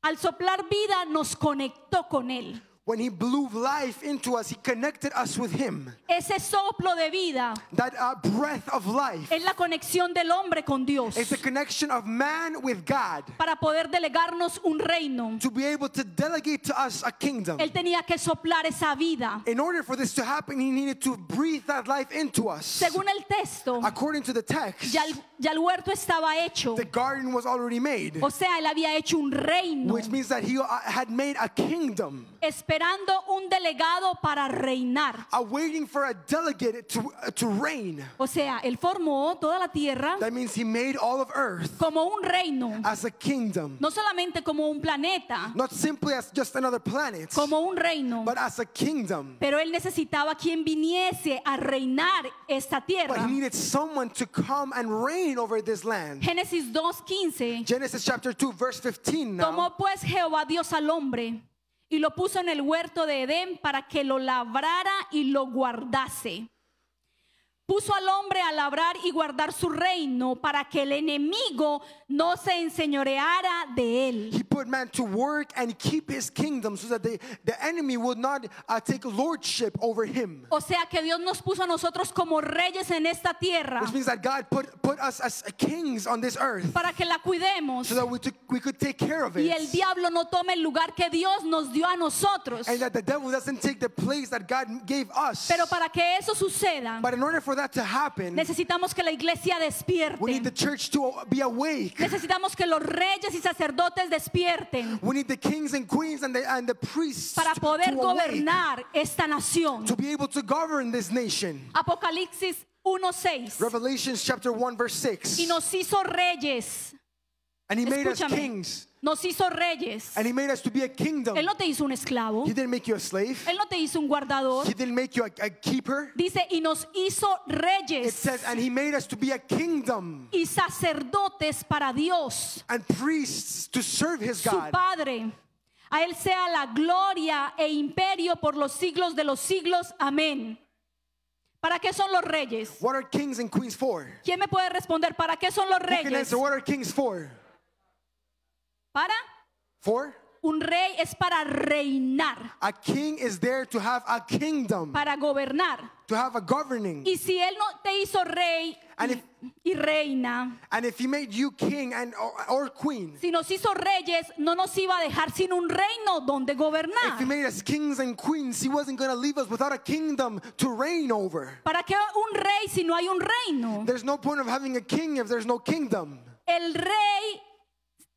Al soplar vida nos conectó con él. When he blew life into us, he connected us with him. Ese soplo de vida. That uh, breath of life. Es la conexión del hombre con Dios. It's the connection of man with God. Para poder delegarnos un reino. To be able to delegate to us a kingdom. Él tenía que soplar esa vida. In order for this to happen, he needed to breathe that life into us. Según el texto. According to the text. Ya el, ya el huerto estaba hecho. The garden was already made. O sea, él había hecho un reino. Which means that he uh, had made a kingdom. Especial esperando un delegado para reinar. Uh, o sea, él formó toda la tierra como un reino, no solamente como un planeta, como un reino, pero él necesitaba quien viniese a reinar esta tierra. Génesis 2:15. Genesis 2, 15 Tomó pues Jehová Dios al hombre y lo puso en el huerto de Edén para que lo labrara y lo guardase puso al hombre a labrar y guardar su reino para que el enemigo no se enseñoreara de él. O sea que Dios nos puso a nosotros como reyes en esta tierra. Para que la cuidemos. Y el diablo no tome el lugar que Dios nos dio a nosotros. Pero para que eso suceda. for that to happen, necesitamos que la iglesia despierte. We need the church to be awake. Necesitamos que los reyes y sacerdotes despierten. We need the kings and queens and the, and the priests para poder to gobernar awake, esta nación. To be able to govern this nation. Apocalipsis 1:6. Revelations chapter 1 verse 6. Y nos hizo reyes. And he Escúchame. made us kings. Nos hizo reyes. Él no te hizo un esclavo. He didn't make you a slave. Él no te hizo un guardador. He didn't make you a, keeper. Dice, y nos hizo reyes. It says, and he made us to be a kingdom. Y sacerdotes para Dios. And priests to serve his Su God. Su Padre. A Él sea la gloria e imperio por los siglos de los siglos. Amén. ¿Para qué son los reyes? What are kings and queens for? ¿Quién me puede responder para qué son los reyes? Answer, what are kings for? Para? For? Un rey es para reinar. A king is there to have a kingdom. Para gobernar. To have a governing. Y si él no te hizo rey and y, if, y reina. And if he made you king and or, or, queen. Si nos hizo reyes, no nos iba a dejar sin un reino donde gobernar. If he made us kings and queens, he wasn't going to leave us without a kingdom to reign over. ¿Para qué un rey si no hay un reino? There's no point of having a king if there's no kingdom. El rey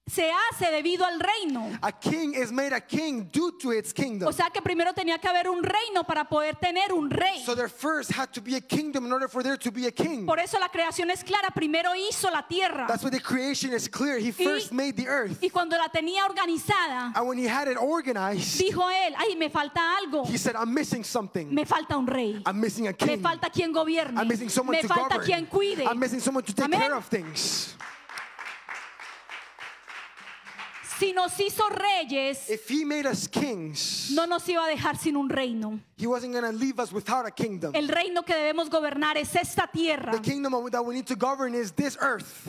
se hace debido al reino. A king made a king due to its kingdom. O sea que primero tenía que haber un reino para poder tener un rey. So first had to be a kingdom in order for there to be a king. Por eso la creación es clara, primero hizo la tierra. That's why the creation is clear. He first y, made the earth. cuando la tenía organizada, dijo él, "Ay, me falta algo." He said, "I'm missing something." Me falta un rey. I'm missing a king. Me falta quien gobierne. I'm missing someone me to falta quien cuide. take care of things si nos hizo reyes, no nos iba a dejar sin un reino. El reino que debemos gobernar es esta tierra.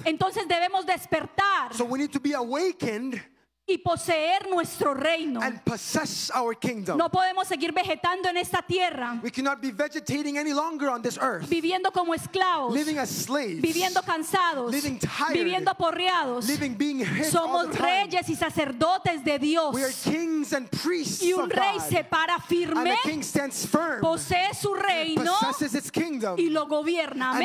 Entonces debemos despertar y poseer nuestro reino. No podemos seguir vegetando en esta tierra. Viviendo como esclavos. Viviendo cansados. Viviendo aporreados. Somos reyes y sacerdotes de Dios. y un rey se para firme. Posee su reino. Y lo gobierna.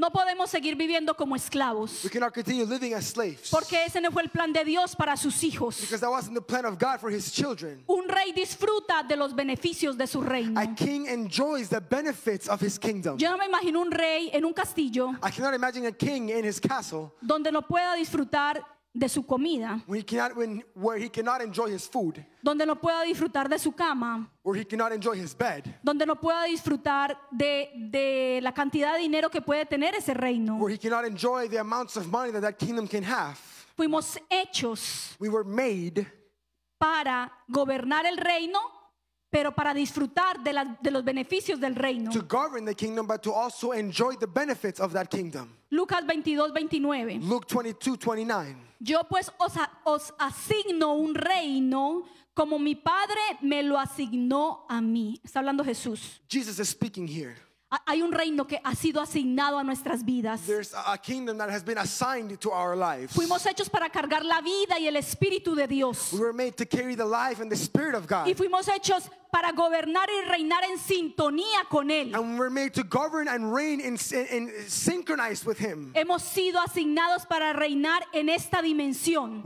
No podemos seguir viviendo como esclavos. Porque ese no fue el plan de Dios para sus hijos. Un rey disfruta de los beneficios de su reino. Yo no me imagino un rey en un castillo. Donde no pueda disfrutar de su comida. Donde no pueda disfrutar de su cama. Donde no pueda disfrutar de, de la cantidad de dinero que puede tener ese reino. Fuimos hechos. para gobernar el reino pero para disfrutar de, los beneficios del reino. Lucas 22, 29. Yo pues os, asigno un reino como mi padre me lo asignó a mí. Está hablando Jesús. speaking here. Hay un reino que ha sido asignado a nuestras vidas. Fuimos hechos para cargar la vida y el espíritu de Dios. Y fuimos hechos para gobernar y reinar en sintonía con él. Hemos sido asignados para reinar en esta dimensión.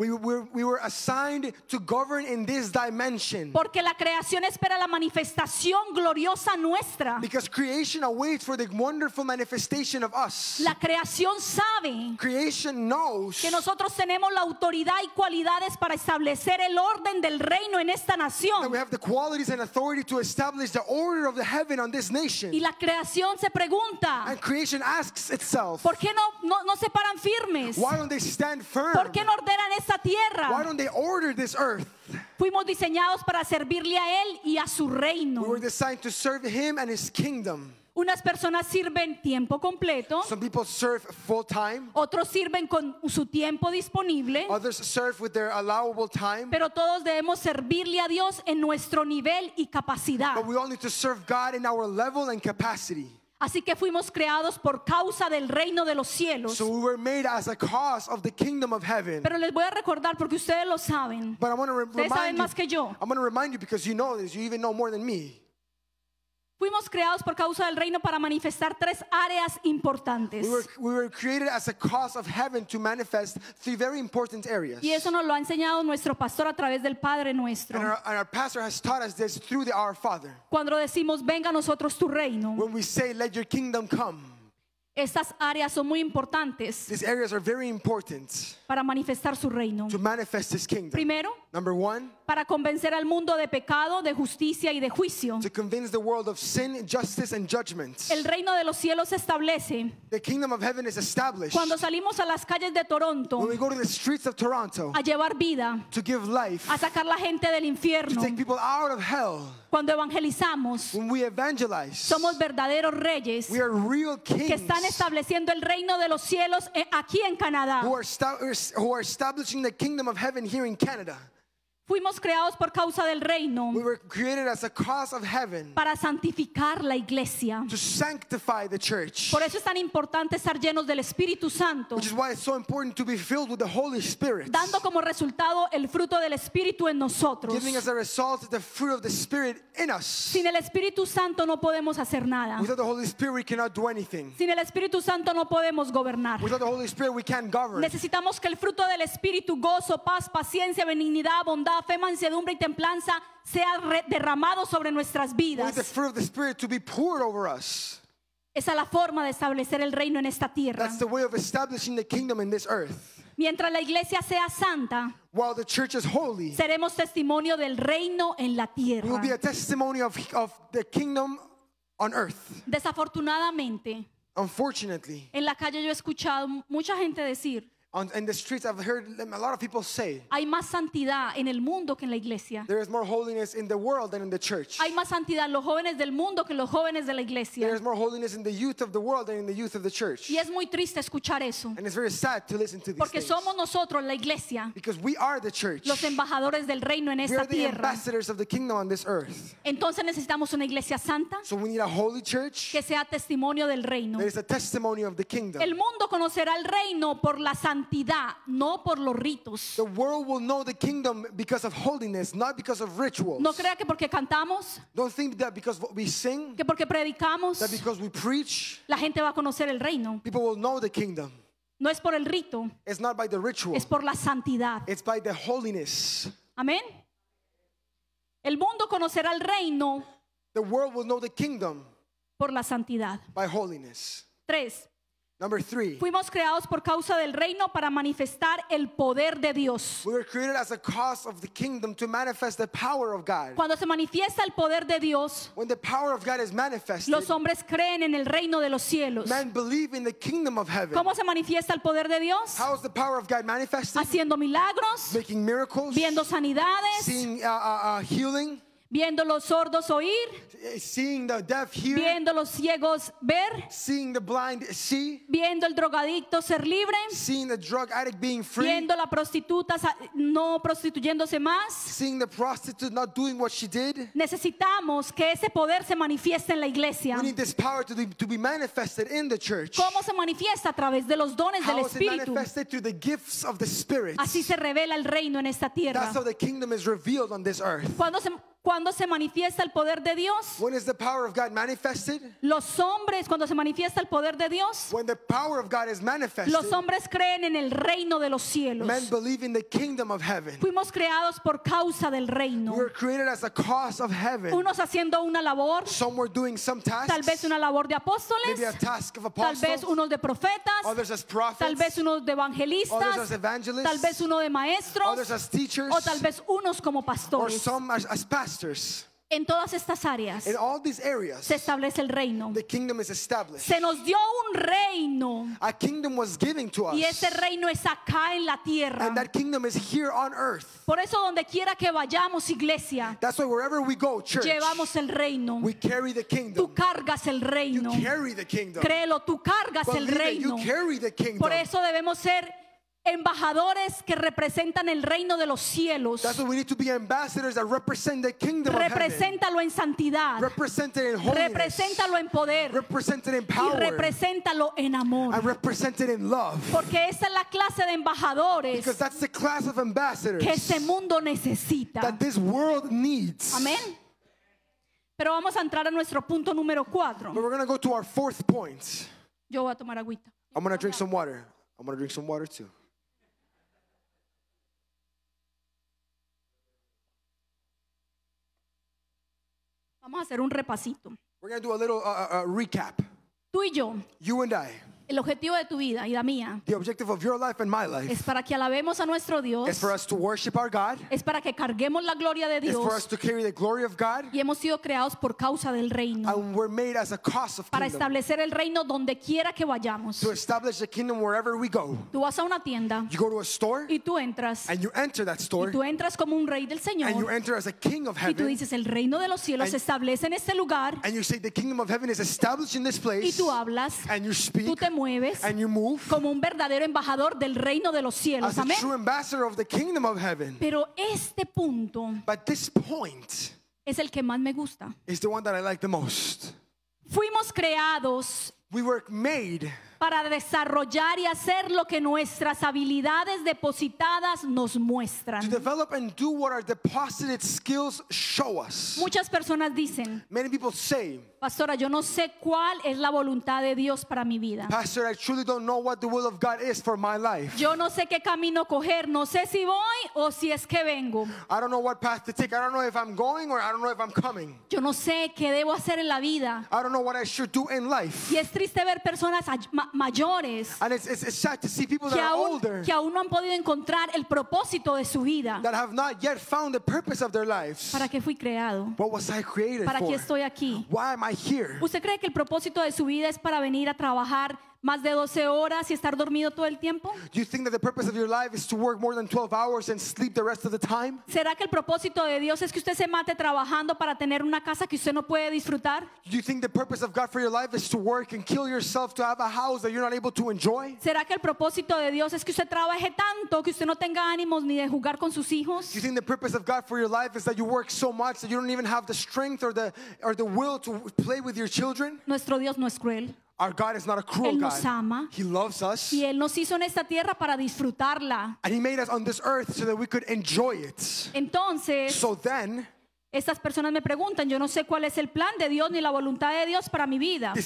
Porque la creación espera la manifestación gloriosa nuestra. La creación sabe que nosotros tenemos la autoridad y cualidades para establecer el orden del reino en esta nación authority to establish the order of the heaven on this nation. Y la creación se pregunta. And creation asks itself. ¿Por qué no, no, no se paran firmes? Why don't they stand firm? ¿Por qué no ordenan esta tierra? Why don't they order this earth? Fuimos diseñados para servirle a él y a su reino. We were designed to serve him and his kingdom. Unas personas sirven tiempo completo. Some people serve full time. Otros sirven con su tiempo disponible. Others serve with their allowable time. Pero todos debemos servirle a Dios en nuestro nivel y capacidad. But we all need to serve God in our level and capacity. Así que fuimos creados por causa del reino de los cielos. So we were made as a cause of of the kingdom heaven. Pero les voy a recordar porque ustedes lo saben. But to Ustedes saben más que yo. I'm going to remind You because you know this, you even know more than me. Fuimos creados por causa del reino para manifestar tres áreas importantes. Y eso nos lo ha enseñado nuestro pastor a través del Padre nuestro. Cuando decimos venga a nosotros tu reino. Estas áreas son muy importantes para manifestar su reino. Primero, para convencer al mundo de pecado, de justicia y de juicio. El reino de los cielos se establece. Cuando salimos a las calles de Toronto, a llevar vida, a sacar la gente del infierno, cuando evangelizamos, somos verdaderos reyes que están estableciendo el reino de los cielos eh, aquí en Canadá. Fuimos creados por causa del reino. Para santificar la iglesia. Por eso es tan importante estar llenos del Espíritu Santo. Dando como resultado el fruto del Espíritu en nosotros. Sin el Espíritu Santo no podemos hacer nada. Sin el Espíritu Santo no podemos gobernar. Necesitamos que el fruto del Espíritu gozo, paz, paciencia, benignidad, bondad la fe, mansedumbre y templanza sea derramado sobre nuestras vidas. Esa es la forma de establecer el reino en esta tierra. Mientras la iglesia sea santa, seremos testimonio del reino en la tierra. Desafortunadamente, en la calle yo he escuchado mucha gente decir, On, in the streets, I've heard a lot of people say. Hay más santidad en el mundo que en la iglesia. There is more holiness in the world than in the church. Hay más santidad los jóvenes del mundo que los jóvenes de la iglesia. There is more holiness in the youth of the world than in the youth of the church. Y es muy triste escuchar eso. And it's very sad to listen to these Porque things. somos nosotros la iglesia. Because we are the church. Los embajadores del reino en we esta are the Ambassadors of the kingdom on this earth. Entonces necesitamos una iglesia santa. So we need a holy church. Que sea testimonio del reino. That is a testimony of the kingdom. El mundo conocerá el reino por la santidad santidad, no por los ritos. The world will know the kingdom because of holiness, not because of rituals. No crea que porque cantamos. Don't think that because we sing. Que porque predicamos. That because we preach. La gente va a conocer el reino. People will know the kingdom. No es por el rito. It's not by the ritual. Es por la santidad. It's by the holiness. Amén. El mundo conocerá el reino. The world will know the kingdom. Por la santidad. By holiness. Tres. Fuimos creados por causa del reino para manifestar el poder de Dios. Cuando se manifiesta el poder de Dios, los hombres creen en el reino de los cielos. Men believe in the kingdom of heaven. ¿Cómo se manifiesta el poder de Dios? Haciendo milagros, viendo sanidades, seeing, uh, uh, uh Viendo los sordos oír. Eh, viendo los ciegos ver. Viendo el drogadicto ser libre. Viendo la prostituta no prostituyéndose más. Necesitamos que ese poder se manifieste en la iglesia. ¿Cómo se manifiesta a través de los dones del Espíritu? Así se revela el reino en esta tierra. Cuando se cuando se manifiesta el poder de Dios? When is the power of God manifested? Los hombres, cuando se manifiesta el poder de Dios, When the power of God is manifested, los hombres creen en el reino de los cielos. Men believe in the kingdom of heaven. Fuimos creados por causa del reino. We were created as a cause of heaven. Unos haciendo una labor, Some were doing some tasks, tal vez una labor de apóstoles, maybe a task of apostles, tal vez unos de profetas, others as prophets, tal vez unos de evangelistas, others as evangelists, tal vez uno de maestros, others as teachers, o tal vez unos como pastores. Or some as, as pastors. En todas estas áreas se establece el reino. Se nos dio un reino. Y ese reino es acá en la tierra. Por eso donde quiera que vayamos, iglesia, llevamos el reino. Tú cargas el reino. Créelo, tú cargas el reino. Por eso debemos ser embajadores que representan el reino de los cielos. That's en santidad. Represent en poder. Represent Y en amor. Porque esa es la clase de embajadores Because que este mundo necesita. Amén. Pero vamos a entrar a nuestro punto número cuatro Yo voy a tomar agüita. I'm going drink some water. I'm drink some water too. Vamos a hacer un repasito. We're a uh, uh, uh, recap. Tú y yo. You and I. El objetivo de tu vida y la mía The objective of your life and my life es para que alabemos a nuestro Dios. is for us to worship our God, es para que carguemos la gloria de is for us to carry the glory of God, Y hemos sido creados por causa del reino. and we're made as a cause of Para kingdom establecer el reino donde quiera que vayamos. to establish the kingdom wherever we go. Tú vas a una tienda You go to a store y tú entras. and you enter that store, Y tú entras como un rey del Señor. and you enter as a king of heaven, Y tú dices, el reino de los cielos se establece en este lugar. and you say the kingdom of heaven is established in this Y tú hablas. and you speak Tú te mueves como un verdadero embajador del reino de los cielos. Pero este punto es el que más me gusta. Fuimos creados para desarrollar y hacer lo que nuestras habilidades depositadas nos muestran. Muchas personas dicen, Pastora, yo no sé cuál es la voluntad de Dios para mi vida. Pastor, I truly don't know what the will of God is for my life. Yo no sé qué camino coger, no sé si voy o si es que vengo. I don't know what path to take. I don't know if I'm going or I don't know if I'm coming. Yo no sé qué debo hacer en la vida. I don't know what I should do in life. Y es triste ver personas mayores And it's, it's, it's sad to see people que, that aún, are older, que aún no han podido encontrar el propósito de su vida. That have not yet found the purpose of their lives. ¿Para qué fui creado? What was I created ¿Para qué estoy aquí? Why am I ¿Usted cree que el propósito de su vida es para venir a trabajar más de 12 horas y estar dormido todo el tiempo? ¿Será que el propósito de Dios es que usted se mate trabajando para tener una casa que usted no puede disfrutar? You que el propósito de Dios for your life is to work and kill yourself to have a house that you're not ¿Será que el propósito de Dios es que usted trabaje tanto que usted no tenga ánimos ni de jugar con sus hijos? You que el propósito de Dios for your life is that you work so much that you don't even have the strength Nuestro Dios no es cruel. Our God is not a cruel él nos God. He loves us. y Él nos hizo en esta tierra para disfrutarla. And He made us on this earth so that we could enjoy it. Entonces, So then, Estas personas me preguntan, yo no sé cuál es el plan de Dios ni la voluntad de Dios para mi vida. ¿Y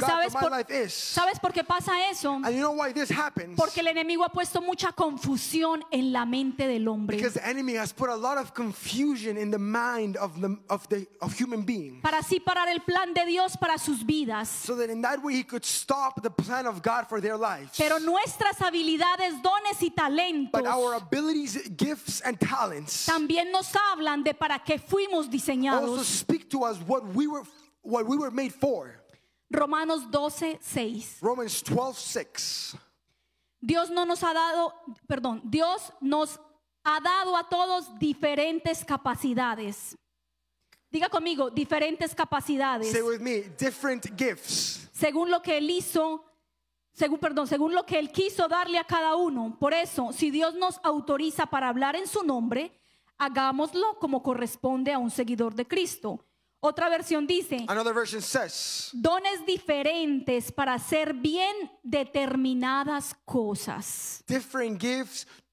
sabes por, sabes por qué pasa eso? Porque el enemigo ha puesto mucha confusión en la mente del hombre. Para así parar el plan de Dios para sus vidas. Pero nuestras habilidades, dones y talentos también nos hablan de para qué fuimos diseñados. Romanos 12, 6. Romans Dios no nos ha dado, perdón, Dios nos ha dado a todos diferentes capacidades. Diga conmigo, diferentes capacidades. Say with me, different gifts según lo que Él hizo según, perdón, según lo que Él quiso darle a cada uno. Por eso, si Dios nos autoriza para hablar en su nombre, hagámoslo como corresponde a un seguidor de Cristo. Otra versión dice, dones diferentes para hacer bien determinadas cosas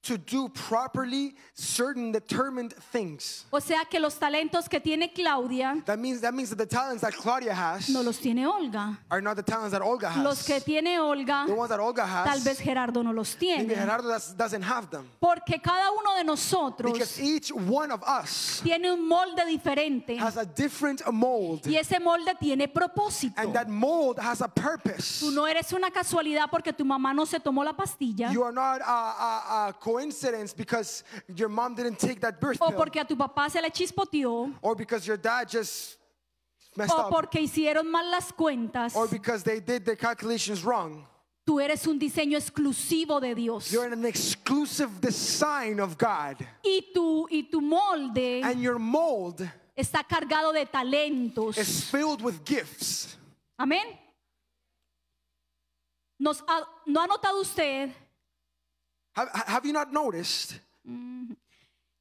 to do properly certain determined things. O sea que los talentos que tiene Claudia That means that means that the talents that Claudia has no los tiene Olga. are not the talents that Olga has. Los que tiene Olga the ones that Olga has. tal vez Gerardo no los tiene. maybe Gerardo doesn't have them. porque cada uno de nosotros, Because each one of us tiene un molde diferente has a different mold, y ese molde tiene propósito. and that mold has a purpose. Tú no eres una casualidad porque tu mamá no se tomó la pastilla. You are not a, a, a coincidence because your mom didn't take that birth o porque a tu papá se le chispoteó Or because your dad just messed o up. porque hicieron mal las cuentas. Or because they did the calculations wrong. Tú eres un diseño exclusivo de Dios. an exclusive design of God. Y tu, y molde And your mold está cargado de talentos. is filled with gifts. Amén. Nos ¿No ha notado usted Have, have you not noticed? Mm-hmm.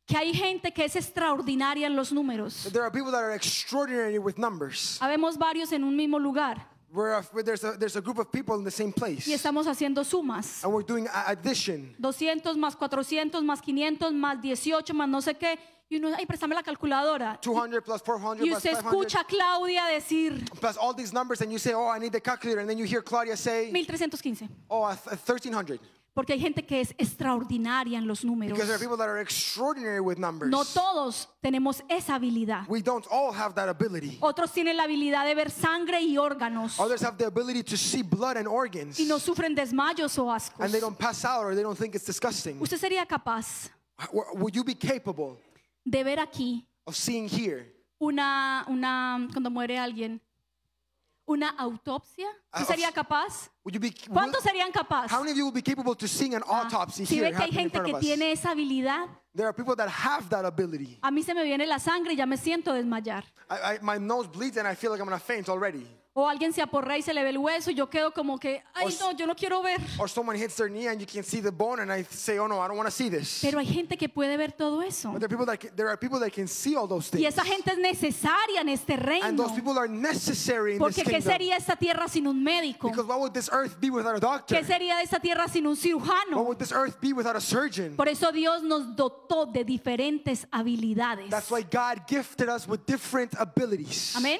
Que hay gente que es extraordinaria en los números. There are people that are extraordinary with numbers. Habemos varios en un mismo lugar We're a- there's, a, there's a group of people in the same place. y estamos haciendo sumas. And we're doing addition. 200 más 400 más 500 más 18 más no sé qué. Y uno, ay, préstame la calculadora. 200 plus 400 Y plus usted escucha Claudia decir Plus all these numbers and you say, oh, I need the calculator. And then you hear Claudia say, 1315. oh, a 1300. Porque hay gente que es extraordinaria en los números. No todos tenemos esa habilidad. We don't all have that ability. Otros tienen la habilidad de ver sangre y órganos. Others have the ability to see blood and organs. Y no sufren desmayos o ascos. And they don't pass out or they don't think it's disgusting. ¿Usted sería capaz? De ver aquí. Una una cuando muere alguien. Una autopsia. ¿Usted ah, sería capaz? Would you be, ¿Cuántos serían capaces? How many of you would be capable to sing an autopsy Si here que hay gente que tiene esa habilidad, There are people that have that ability. a mí se me viene la sangre y ya me siento desmayar. I, I, my nose bleeds and I feel like I'm going to faint already. O alguien se aporra y se le ve el hueso y yo quedo como que, ay no, yo no quiero ver. Pero hay gente que puede ver todo eso. Y esa gente es necesaria en este reino. Porque qué sería esta tierra sin un médico? ¿Qué sería esta tierra sin un cirujano? Por eso Dios nos dotó de diferentes habilidades. Amén.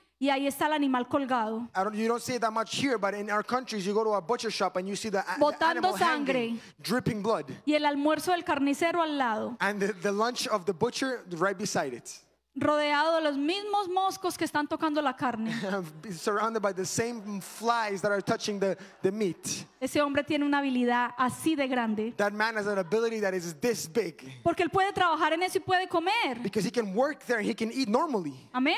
Y ahí está el animal colgado. I don't, you don't see it that much here, but in our countries, you go to a butcher shop and you see the, the Botando animal sangre. hanging, dripping blood, Y el almuerzo del carnicero al lado. and the, the lunch of the butcher right beside it, Rodeado de los mismos moscos que están tocando la carne. surrounded by the same flies that are touching the, the meat. Ese hombre tiene una habilidad así de grande. That man has an ability that is this big Porque él puede trabajar en eso y puede comer. because he can work there, he can eat normally. Amén.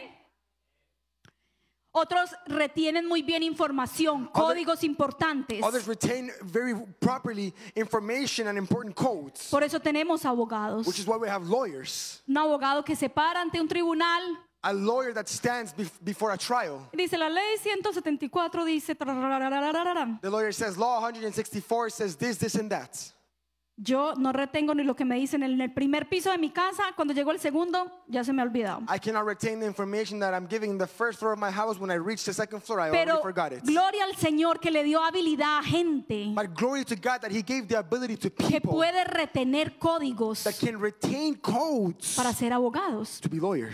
Otros retienen muy bien información, códigos importantes. Others retain very properly information and important codes. Por eso tenemos abogados. Which is why we have lawyers. Un abogado que se para ante un tribunal. A lawyer that stands before a trial. Dice la ley 174 dice. The lawyer says law 164 says this, this and that. Yo no retengo ni lo que me dicen en el primer piso de mi casa. Cuando llegó el segundo, ya se me ha olvidado. that the Pero gloria al Señor que le dio habilidad a gente que puede retener códigos para ser abogados.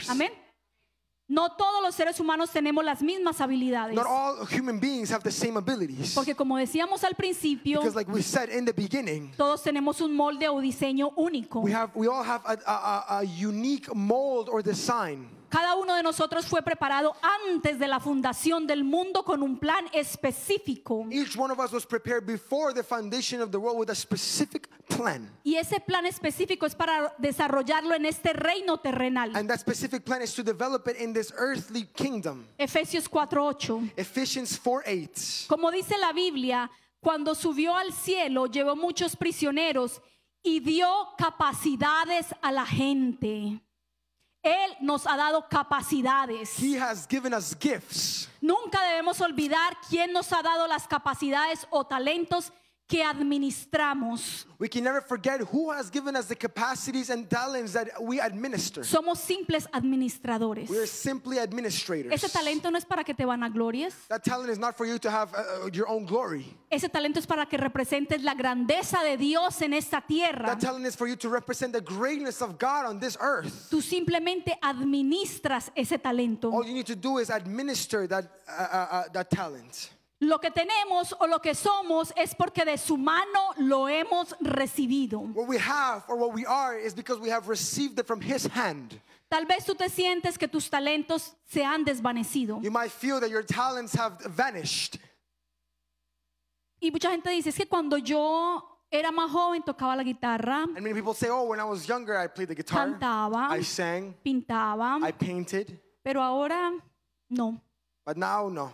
Amén. No todos los seres humanos tenemos las mismas habilidades. Porque como decíamos al principio, todos tenemos un molde o diseño único. mold design. Cada uno de nosotros fue preparado antes de la fundación del mundo con un plan específico. Each one of us was prepared before the foundation of the world with a specific plan. Y ese plan específico es para desarrollarlo en este reino terrenal. And that specific plan is to develop it in this earthly kingdom. Efesios 4:8. Ephesians 4:8. Como dice la Biblia, cuando subió al cielo llevó muchos prisioneros y dio capacidades a la gente. Él nos ha dado capacidades. He has given us gifts. Nunca debemos olvidar quién nos ha dado las capacidades o talentos que administramos. We can never forget who has given us the capacities and talents that we administer. Somos simples administradores. We are simply administrators. Ese talento no es para que te a glories. That talent is not for you to have uh, uh, your own glory. Ese talento es para que representes la grandeza de Dios en esta tierra. That talent is for you to represent the greatness of God on this earth. Tú simplemente administras ese talento. All you need to do is administer that uh, uh, uh that talent. Lo que tenemos o lo que somos es porque de su mano lo hemos recibido. What we have or what we are is because we have received it from his hand. Tal vez tú te sientes que tus talentos se han desvanecido. You might feel that your talents have vanished. Y mucha gente dice, es que cuando yo era más joven tocaba la guitarra. And many people say, oh, when I was younger I played the guitar. Cantaba. I sang. Pintaba. I painted. Pero ahora no. But now no.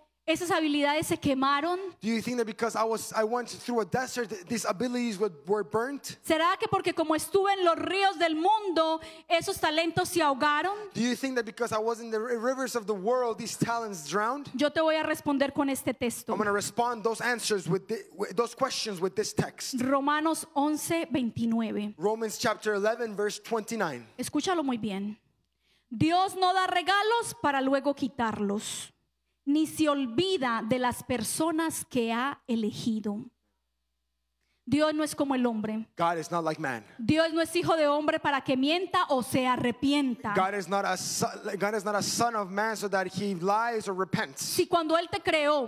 Esas habilidades se quemaron. Do you think that because I was I went through a desert these abilities were, were burnt? ¿Será que porque como estuve en los ríos del mundo esos talentos se ahogaron? Do you think that because I was in the rivers of the world these talents drowned? Yo te voy a responder con este texto. I'm going to respond those answers with, the, with those questions with this text. Romanos 11:29. Romans chapter 11 verse 29. Escúchalo muy bien. Dios no da regalos para luego quitarlos ni se olvida de las personas que ha elegido. Dios no es como el hombre. Dios no es hijo de hombre para que mienta o se arrepienta. Si cuando él te creó,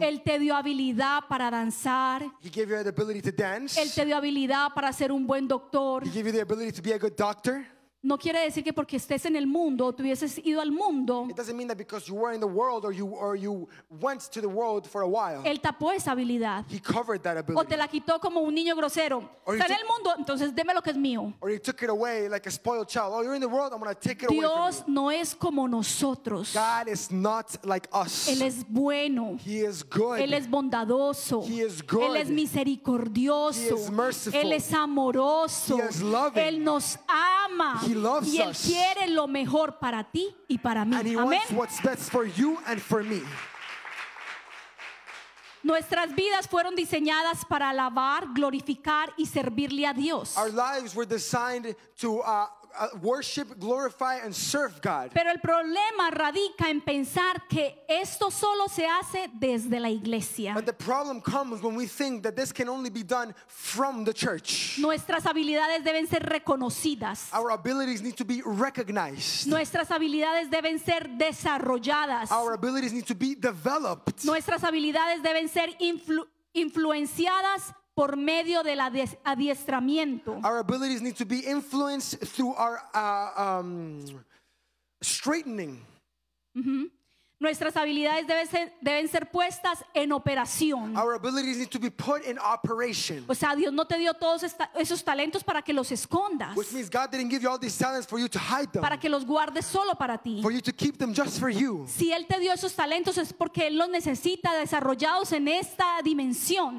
él te dio habilidad para danzar. Él te dio habilidad para ser un buen doctor. doctor. No quiere decir que porque estés en el mundo o tuvieses ido al mundo. Él tapó esa habilidad. O te la quitó como un niño grosero. Está en el mundo, entonces deme lo que es mío. Oh, Dios no es como nosotros. Él es bueno. Él es bondadoso. Él es misericordioso. Él es amoroso. Él nos ama y Él quiere lo mejor para ti y para mí. Nuestras vidas fueron diseñadas para alabar, glorificar y servirle a Dios. Uh, Uh, worship, glorify and serve God. Pero el problema radica en pensar que esto solo se hace desde la iglesia. But the problem comes when we think that this can only be done from the church. Nuestras habilidades deben ser reconocidas. Our abilities need to be recognized. Nuestras habilidades deben ser desarrolladas. Our abilities need to be developed. Nuestras habilidades deben ser influ influenciadas por medio del adiestramiento. Our abilities need to be influenced through our uh, um, straightening. Nuestras habilidades deben ser, deben ser puestas en operación. O sea, Dios no te dio todos esos talentos para que los escondas. Para que los guardes solo para ti. Si él te dio esos talentos es porque él los necesita desarrollados en esta dimensión.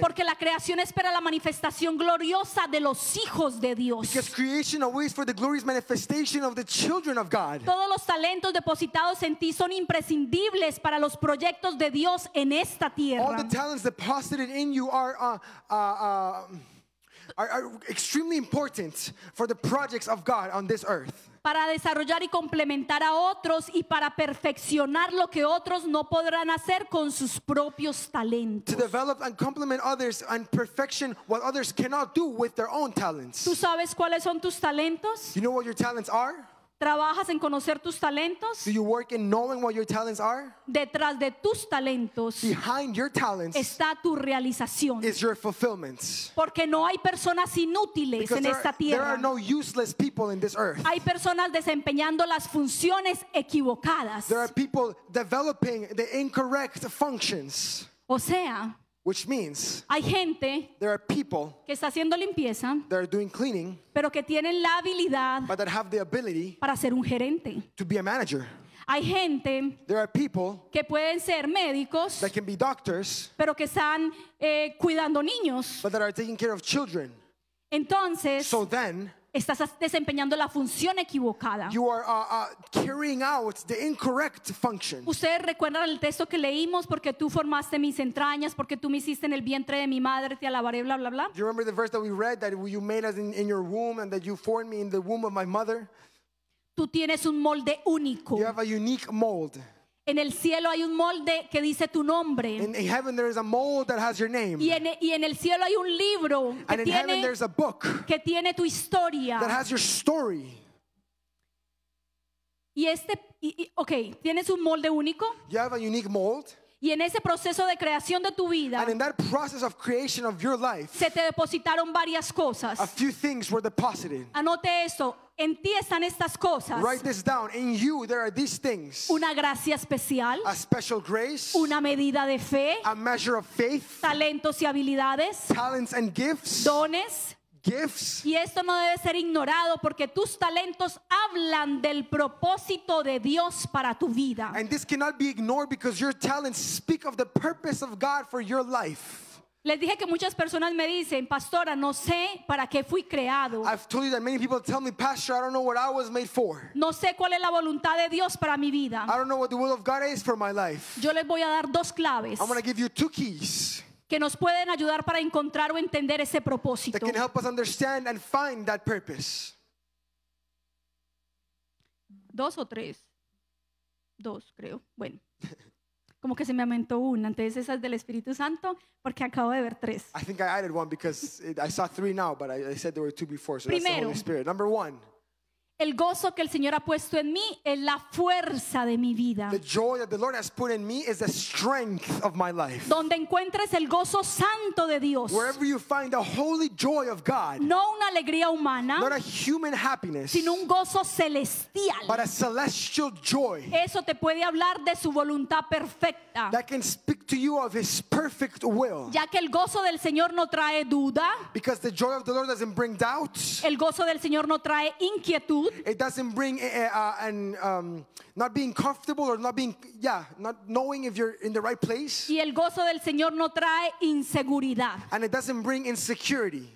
Porque la creación espera la manifestación gloriosa de los hijos de Dios. Because creation awaits for the glorious manifestation of the children of God. Todos los talentos depositados en ti son imprescindibles para los proyectos de Dios en esta tierra. All the talents deposited in you are uh, uh, uh, are, are extremely important for the projects of God on this earth. para desarrollar y complementar a otros y para perfeccionar lo que otros no podrán hacer con sus propios talentos. ¿Tú sabes cuáles son tus talentos? ¿Trabajas en conocer tus talentos? Detrás de tus talentos está tu realización. Porque no hay personas inútiles en esta tierra. Hay personas desempeñando las funciones equivocadas. O sea, Which means Hay gente there are people que está haciendo limpieza, that are doing cleaning, pero que tienen la habilidad but that have the ability para ser un gerente. to be a manager. Hay gente There are people que pueden ser médicos, that can be doctors, pero que están eh, cuidando niños. but that are taking care of children. Entonces, So then, Estás desempeñando la función equivocada. Uh, uh, Ustedes recuerdan el texto que leímos porque tú formaste mis entrañas, porque tú me hiciste en el vientre de mi madre, te alabaré, bla bla bla. Tú tienes un molde único. En el cielo hay un molde que dice tu nombre. Y en, el cielo hay un libro que tiene que tiene tu historia. Y este y, okay, tienes un molde único. Y en ese proceso de creación de tu vida, se te depositaron varias cosas. Anote eso En ti están estas cosas. Una gracia especial. Una medida de fe. Talentos y habilidades. Dones. Y esto no debe ser ignorado porque tus talentos hablan del propósito de Dios para tu vida. Les dije que muchas personas me dicen, pastora, no sé para qué fui creado. me, No sé cuál es la voluntad de Dios para mi vida. Yo les voy a dar dos claves. I'm going give you two keys que nos pueden ayudar para encontrar o entender ese propósito. that can help us understand and find that purpose. Dos o tres. Dos, creo. Bueno. Como que se me aumentó una, entonces esa es del Espíritu Santo, porque acabo de ver tres. I think I added one because it, I saw three now, but I, I said there were two before, so that's the Holy Spirit. Number one, el gozo que el Señor ha puesto en mí es la fuerza de mi vida. Donde encuentres el gozo santo de Dios. No una alegría humana. Sino un gozo celestial. Eso te puede hablar de su voluntad perfecta. Ya que el gozo del Señor no trae duda. El gozo del Señor no trae inquietud. It doesn't bring eh, eh, uh, and um, not being comfortable or not being yeah, not knowing if you're in the right place. Y el gozo del Señor no trae inseguridad. And it doesn't bring insecurity.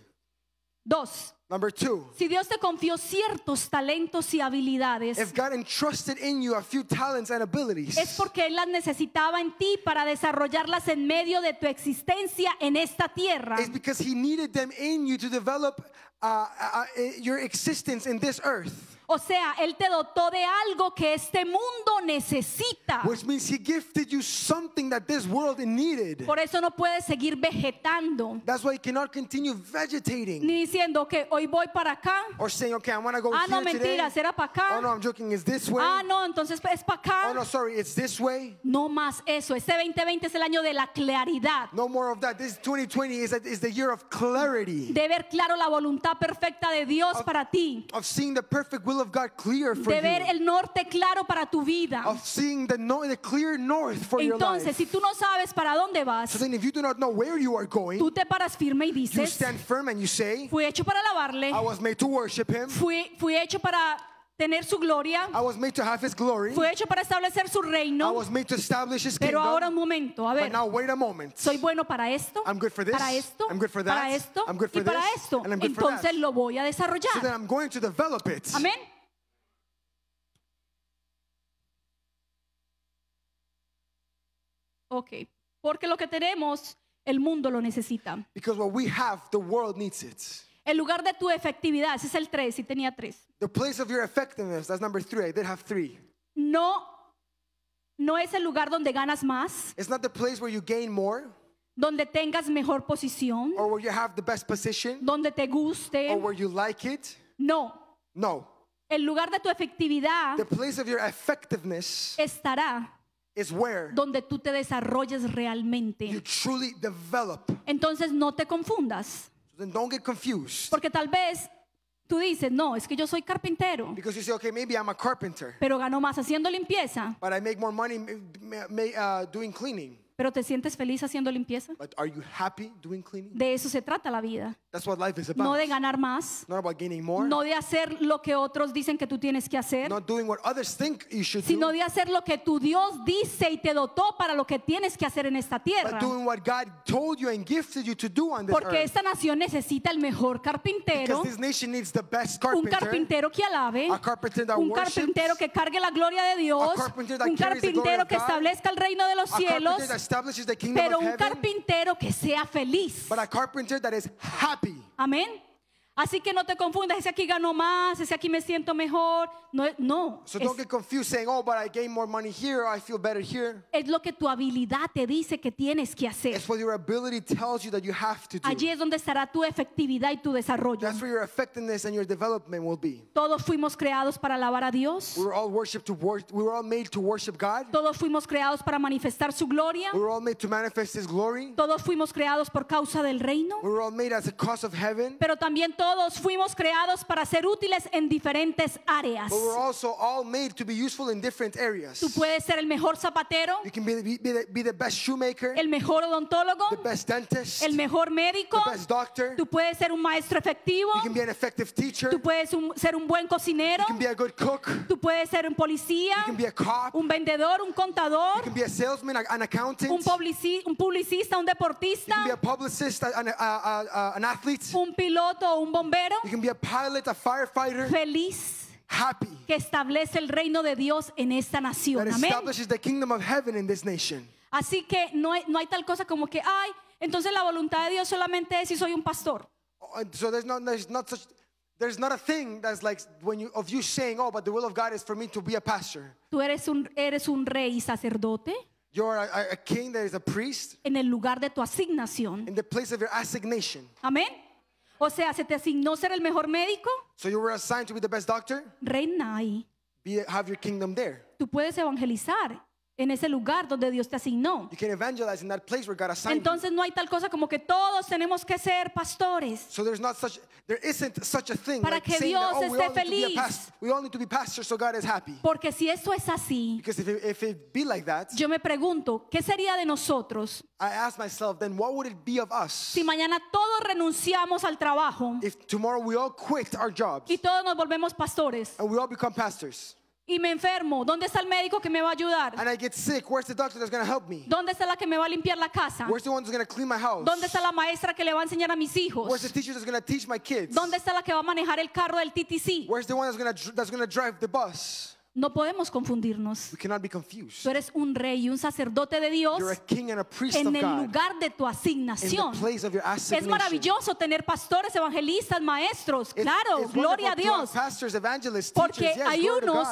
Dos. Number two, si Dios te confió ciertos talentos y habilidades, if God entrusted in you a few talents and abilities, es porque Él las necesitaba en ti para desarrollarlas en medio de tu existencia en esta tierra. Is because He needed them in you to develop Uh, uh, uh, your existence in this earth. O sea, él te dotó de algo que este mundo necesita. Which means he gifted you something that this world needed. Por eso no puedes seguir vegetando. That's why you cannot continue vegetating. Ni diciendo que okay, hoy voy para acá. Or saying, okay, I'm want to go ah, here no, mentiras, today. para acá. Oh no, I'm joking, it's this way. Ah, no, entonces es para acá. Oh no, sorry, it's this way. No más eso. Este 2020 es el año de la claridad. No more of that. This 2020 is, is the year of clarity. De ver claro la voluntad perfecta de Dios of, para ti. Of seeing the perfect will de ver el norte claro para tu vida. Entonces, si tú no sabes para dónde vas, tú te paras firme y dices, fui hecho para alabarle, fui, fui hecho para su gloria. Fue hecho para establecer su reino. Pero ahora un momento, a ver. Soy bueno para esto. Para esto. Para esto. y para esto. Entonces lo voy a desarrollar. Amén. porque lo que tenemos, el mundo lo necesita. El lugar de tu efectividad, ese es el 3, sí tenía 3. The place of your effectiveness, that's number 3. I did have 3. No no es el lugar donde ganas más. It's not the place where you gain more. Donde tengas mejor posición. Or where you have the best position. Donde te guste. Or where you like it. No. No. El lugar de tu efectividad the place of your effectiveness estará is where donde tú te desarrolles realmente. You truly develop. Entonces no te confundas don't get confused. Porque tal vez tú dices, no, es que yo soy carpintero, Because you say, okay, maybe I'm a carpenter, pero gano más haciendo limpieza but I make more money uh, doing cleaning. Pero te sientes feliz haciendo limpieza? De eso se trata la vida. No de ganar más. No de hacer lo que otros dicen que tú tienes que hacer. sino de hacer lo que tu Dios dice y te dotó para lo que tienes que hacer en esta tierra. Porque esta nación necesita el mejor carpintero. un carpintero que alabe. un carpintero que cargue la gloria de Dios. un carpintero que establezca el reino de los cielos. Pero un carpintero que sea feliz. But happy. Amén. Así que no te confundas, ese aquí gano más, ese aquí me siento mejor. No, no. So es, don't get confused saying, oh, but I gain more money here, I feel better here. Es lo que tu habilidad te dice que tienes que hacer. It's what your ability tells you that you have to do. Allí es donde estará tu efectividad y tu desarrollo. That's where your effectiveness and your development will be. Todos fuimos creados para alabar a Dios. We were all worship to wor we were all made to worship God. Todos fuimos creados para manifestar su gloria. We were all made to manifest his glory. Todos fuimos creados por causa del reino. We were all made as a cause of heaven. Pero también todos fuimos creados para ser útiles en diferentes áreas. But we're also all made to be useful in different areas. Tú puedes ser el mejor zapatero. You can be, be, be, the, be the, best shoemaker. El mejor odontólogo. The best dentist. El mejor médico. The best doctor. Tú puedes ser un maestro efectivo. You can be an effective teacher. Tú puedes un, ser un buen cocinero. You can be a good cook. Tú puedes ser un policía. You can be a cop. Un vendedor, un contador. You can be a salesman, an accountant. Un, publici un publicista, un deportista. You can be a publicist, an, uh, uh, uh, an athlete. Un piloto, un bombero you can be a pilot, a firefighter, feliz que establece el reino de Dios en esta nación. Así que no hay, no hay tal cosa como que, ay, entonces la voluntad de Dios solamente es si soy un pastor. Tú eres un, eres un rey sacerdote. En el lugar de tu asignación. In o sea, se te asignó ser el mejor médico. So you were assigned to be the best doctor. Reina ahí. Be, have your kingdom there. Tú puedes evangelizar en ese lugar donde Dios te asignó. Entonces no hay tal cosa como que todos tenemos que ser pastores. para que Dios oh, esté feliz. Porque si eso es así, yo me pregunto, ¿qué sería de nosotros? Si mañana todos renunciamos al trabajo. Y todos nos volvemos pastores y me enfermo, ¿dónde está el médico que me va a ayudar? ¿Dónde está la que me va a limpiar la casa? ¿Dónde está la maestra que le va a enseñar a mis hijos? ¿Dónde está la que va a manejar el carro del TTC? bus? No podemos confundirnos. Tú eres un rey y un sacerdote de Dios en el lugar de tu asignación. es maravilloso tener pastores, evangelistas, maestros. claro, gloria a Dios. Porque hay unos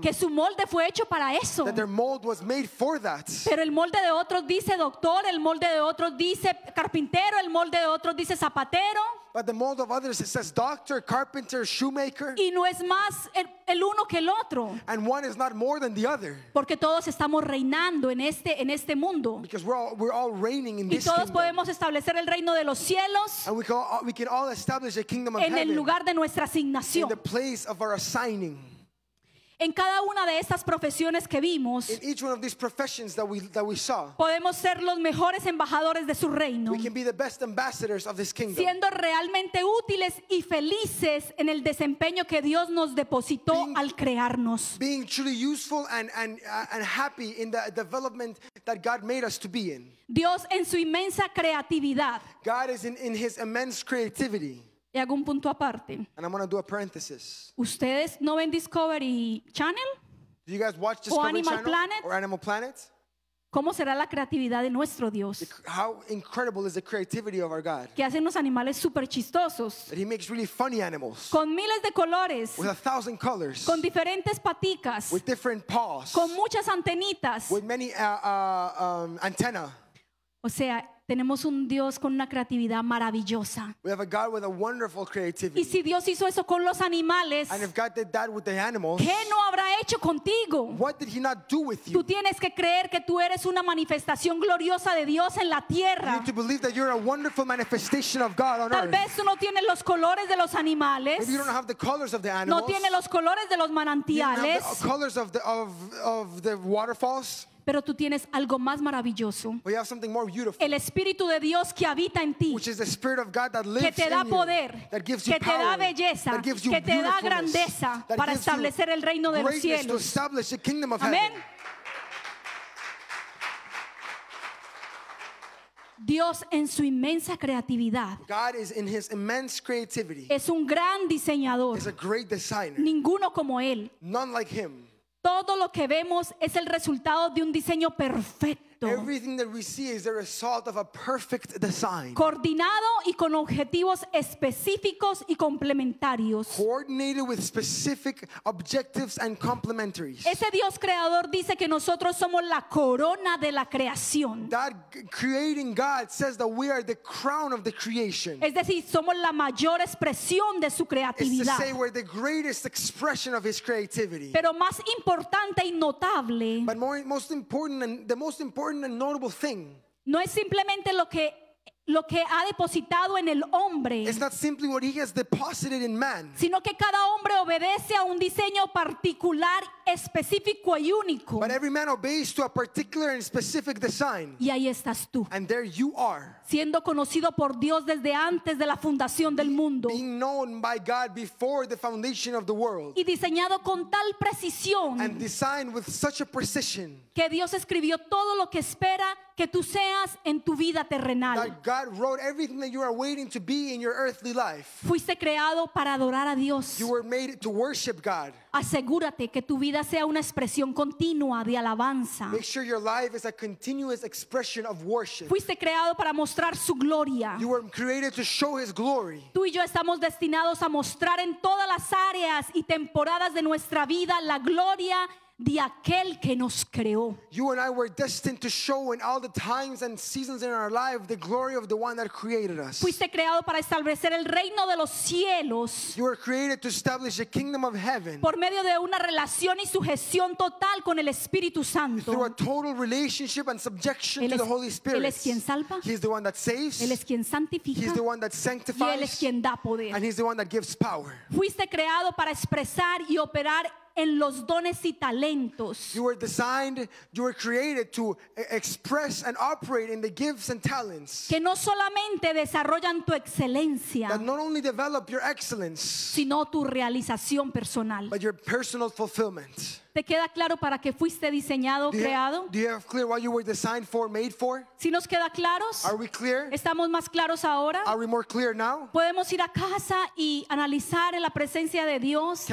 que, su molde fue hecho para eso. Pero el molde de otros dice doctor, el molde de otros dice carpintero, el molde de otros dice zapatero. But the mold of others it says doctor, carpenter, shoemaker. Y no es más el, el, uno que el otro. And one is not more than the other. Porque todos estamos reinando en este en este mundo. Because we're all, we're all reigning in y this todos podemos establecer el reino de los cielos. And we can all, we can all establish a kingdom of en heaven el lugar de nuestra asignación. In the place of our assigning. En cada una de estas profesiones que vimos, podemos ser los mejores embajadores de su reino, siendo realmente útiles y felices en el desempeño que Dios nos depositó al crearnos. Dios en su inmensa creatividad. Y hago un punto aparte. ¿Ustedes no ven Discovery Channel? o Discovery Animal Planet? or ¿Cómo será la creatividad de nuestro Dios? How Que hacen los animales súper chistosos. Con miles de colores. Con diferentes paticas. con muchas antenitas. Uh, uh, um, o sea, tenemos un Dios con una creatividad maravillosa. Y si Dios hizo eso con los animales, ¿qué no habrá hecho contigo? Tú tienes que creer que tú eres una manifestación gloriosa de Dios en la tierra. Tal vez tú no tienes los colores de los animales. No tienes los colores de los manantiales pero tú tienes algo más maravilloso. El Espíritu de Dios que habita en ti, que te da poder, que te da belleza, que te da grandeza para establecer el reino de los cielos. Amén. Dios en su inmensa creatividad es un gran diseñador. Ninguno como Él. Todo lo que vemos es el resultado de un diseño perfecto perfecto, Everything that we see is the result of a perfect design. coordinado y con objetivos específicos y complementarios. Coordinated with specific objectives and complementaries. Ese Dios creador dice que nosotros somos la corona de la creación. That creating God says that we are the crown of the creation. Es decir, somos la mayor expresión de su It's to creatividad. say we're the greatest expression of His creativity. Pero más importante y notable But more, most important and the most important no es simplemente lo que lo que ha depositado en el hombre, sino que cada hombre obedece a un diseño particular específico y único. Y ahí estás tú. Siendo conocido por Dios desde antes de la fundación del mundo. Y diseñado con tal precisión. Que Dios escribió todo lo que espera que tú seas en tu vida terrenal. Fuiste creado para adorar a Dios asegúrate que tu vida sea una expresión continua de alabanza. Fuiste creado para mostrar su gloria. Tú y yo estamos destinados a mostrar en todas las áreas y temporadas de nuestra vida la gloria de aquel que nos creó. You and I were destined to show in all the times and seasons in our life the glory of the one that created us. Fuiste creado para establecer el reino de los cielos. You were created to establish the kingdom of heaven. Por medio de una relación y sujeción total con el Espíritu Santo. Through a total relationship and subjection es, to the Holy Spirit. Él es quien salva. He's the one that saves. Él es quien santifica. He's the one that sanctifies. Y él es quien da poder. And he's the one that gives power. Fuiste creado para expresar y operar en los dones y talentos. You were designed, you were created to e-, express and operate in the gifts and talents. Que no solamente desarrollan tu excelencia, that not only develop your excellence, sino tu realización personal. But your personal fulfillment. ¿Te queda claro para qué fuiste diseñado, creado? ¿Si nos queda claros? ¿Estamos más claros ahora? ¿Podemos ir a casa y analizar en la presencia de Dios?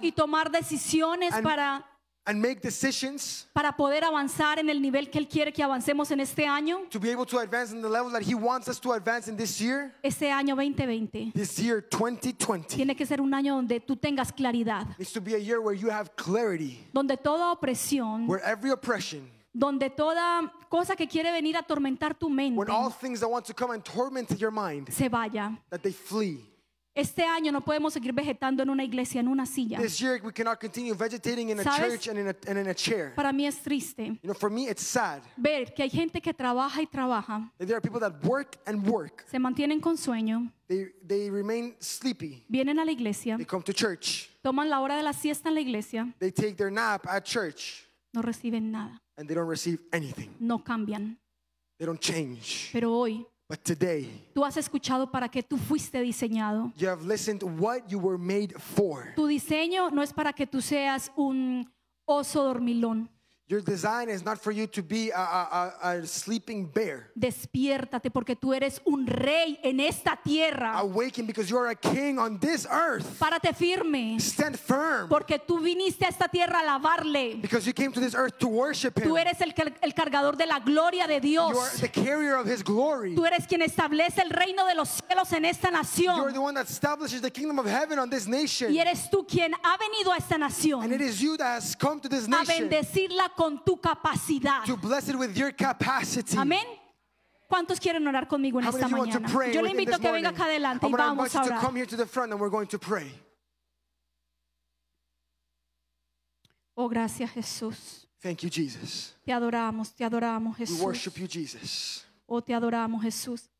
Y tomar decisiones para and make decisions para poder avanzar en el nivel que él quiere que avancemos en este año. to be able to advance in the level that he wants us to advance in this year, Este año 2020 this year 2020. tiene que ser un año donde tú tengas claridad, needs to be a year where you have clarity, donde toda opresión, where every oppression, donde toda cosa que quiere venir a atormentar tu mente when all things that want to come and torment your mind, se vaya. that they flee. Este año no podemos seguir vegetando en una iglesia, en una silla. This year we cannot continue vegetating in a ¿Sabes? church and in a, and in a chair. Para mí es triste You know, for me, it's sad ver que hay gente que trabaja y trabaja, that there are people that work and work. se mantienen con sueño, They, they remain sleepy. vienen a la iglesia, They come to church. toman la hora de la siesta en la iglesia, They take their nap at church no reciben nada, and they don't receive anything. no cambian. They don't change. Pero hoy But today, tú has escuchado para qué tú fuiste diseñado. You have listened what you were made for. Tu diseño no es para que tú seas un oso dormilón. Your design is not for you to be a, sleeping bear. Despiértate porque tú eres un rey en esta tierra. Awaken because you are a king on this earth. Párate firme. Stand firm. Porque tú viniste a esta tierra a lavarle. Because you came to this earth to worship him. Tú eres el, el cargador de la gloria de Dios. You are the carrier of his glory. Tú eres quien establece el reino de los cielos en esta nación. You are the one that establishes the kingdom of heaven on this nation. Y eres tú quien ha venido a esta nación. And it is you that has come to this nation. A bendecirla con tu capacidad. Amén. ¿Cuántos quieren orar conmigo en esta mañana? Yo le invito a que venga acá adelante y vamos a orar. Oh, gracias Jesús. Te adoramos, te adoramos Jesús. Oh, te adoramos Jesús.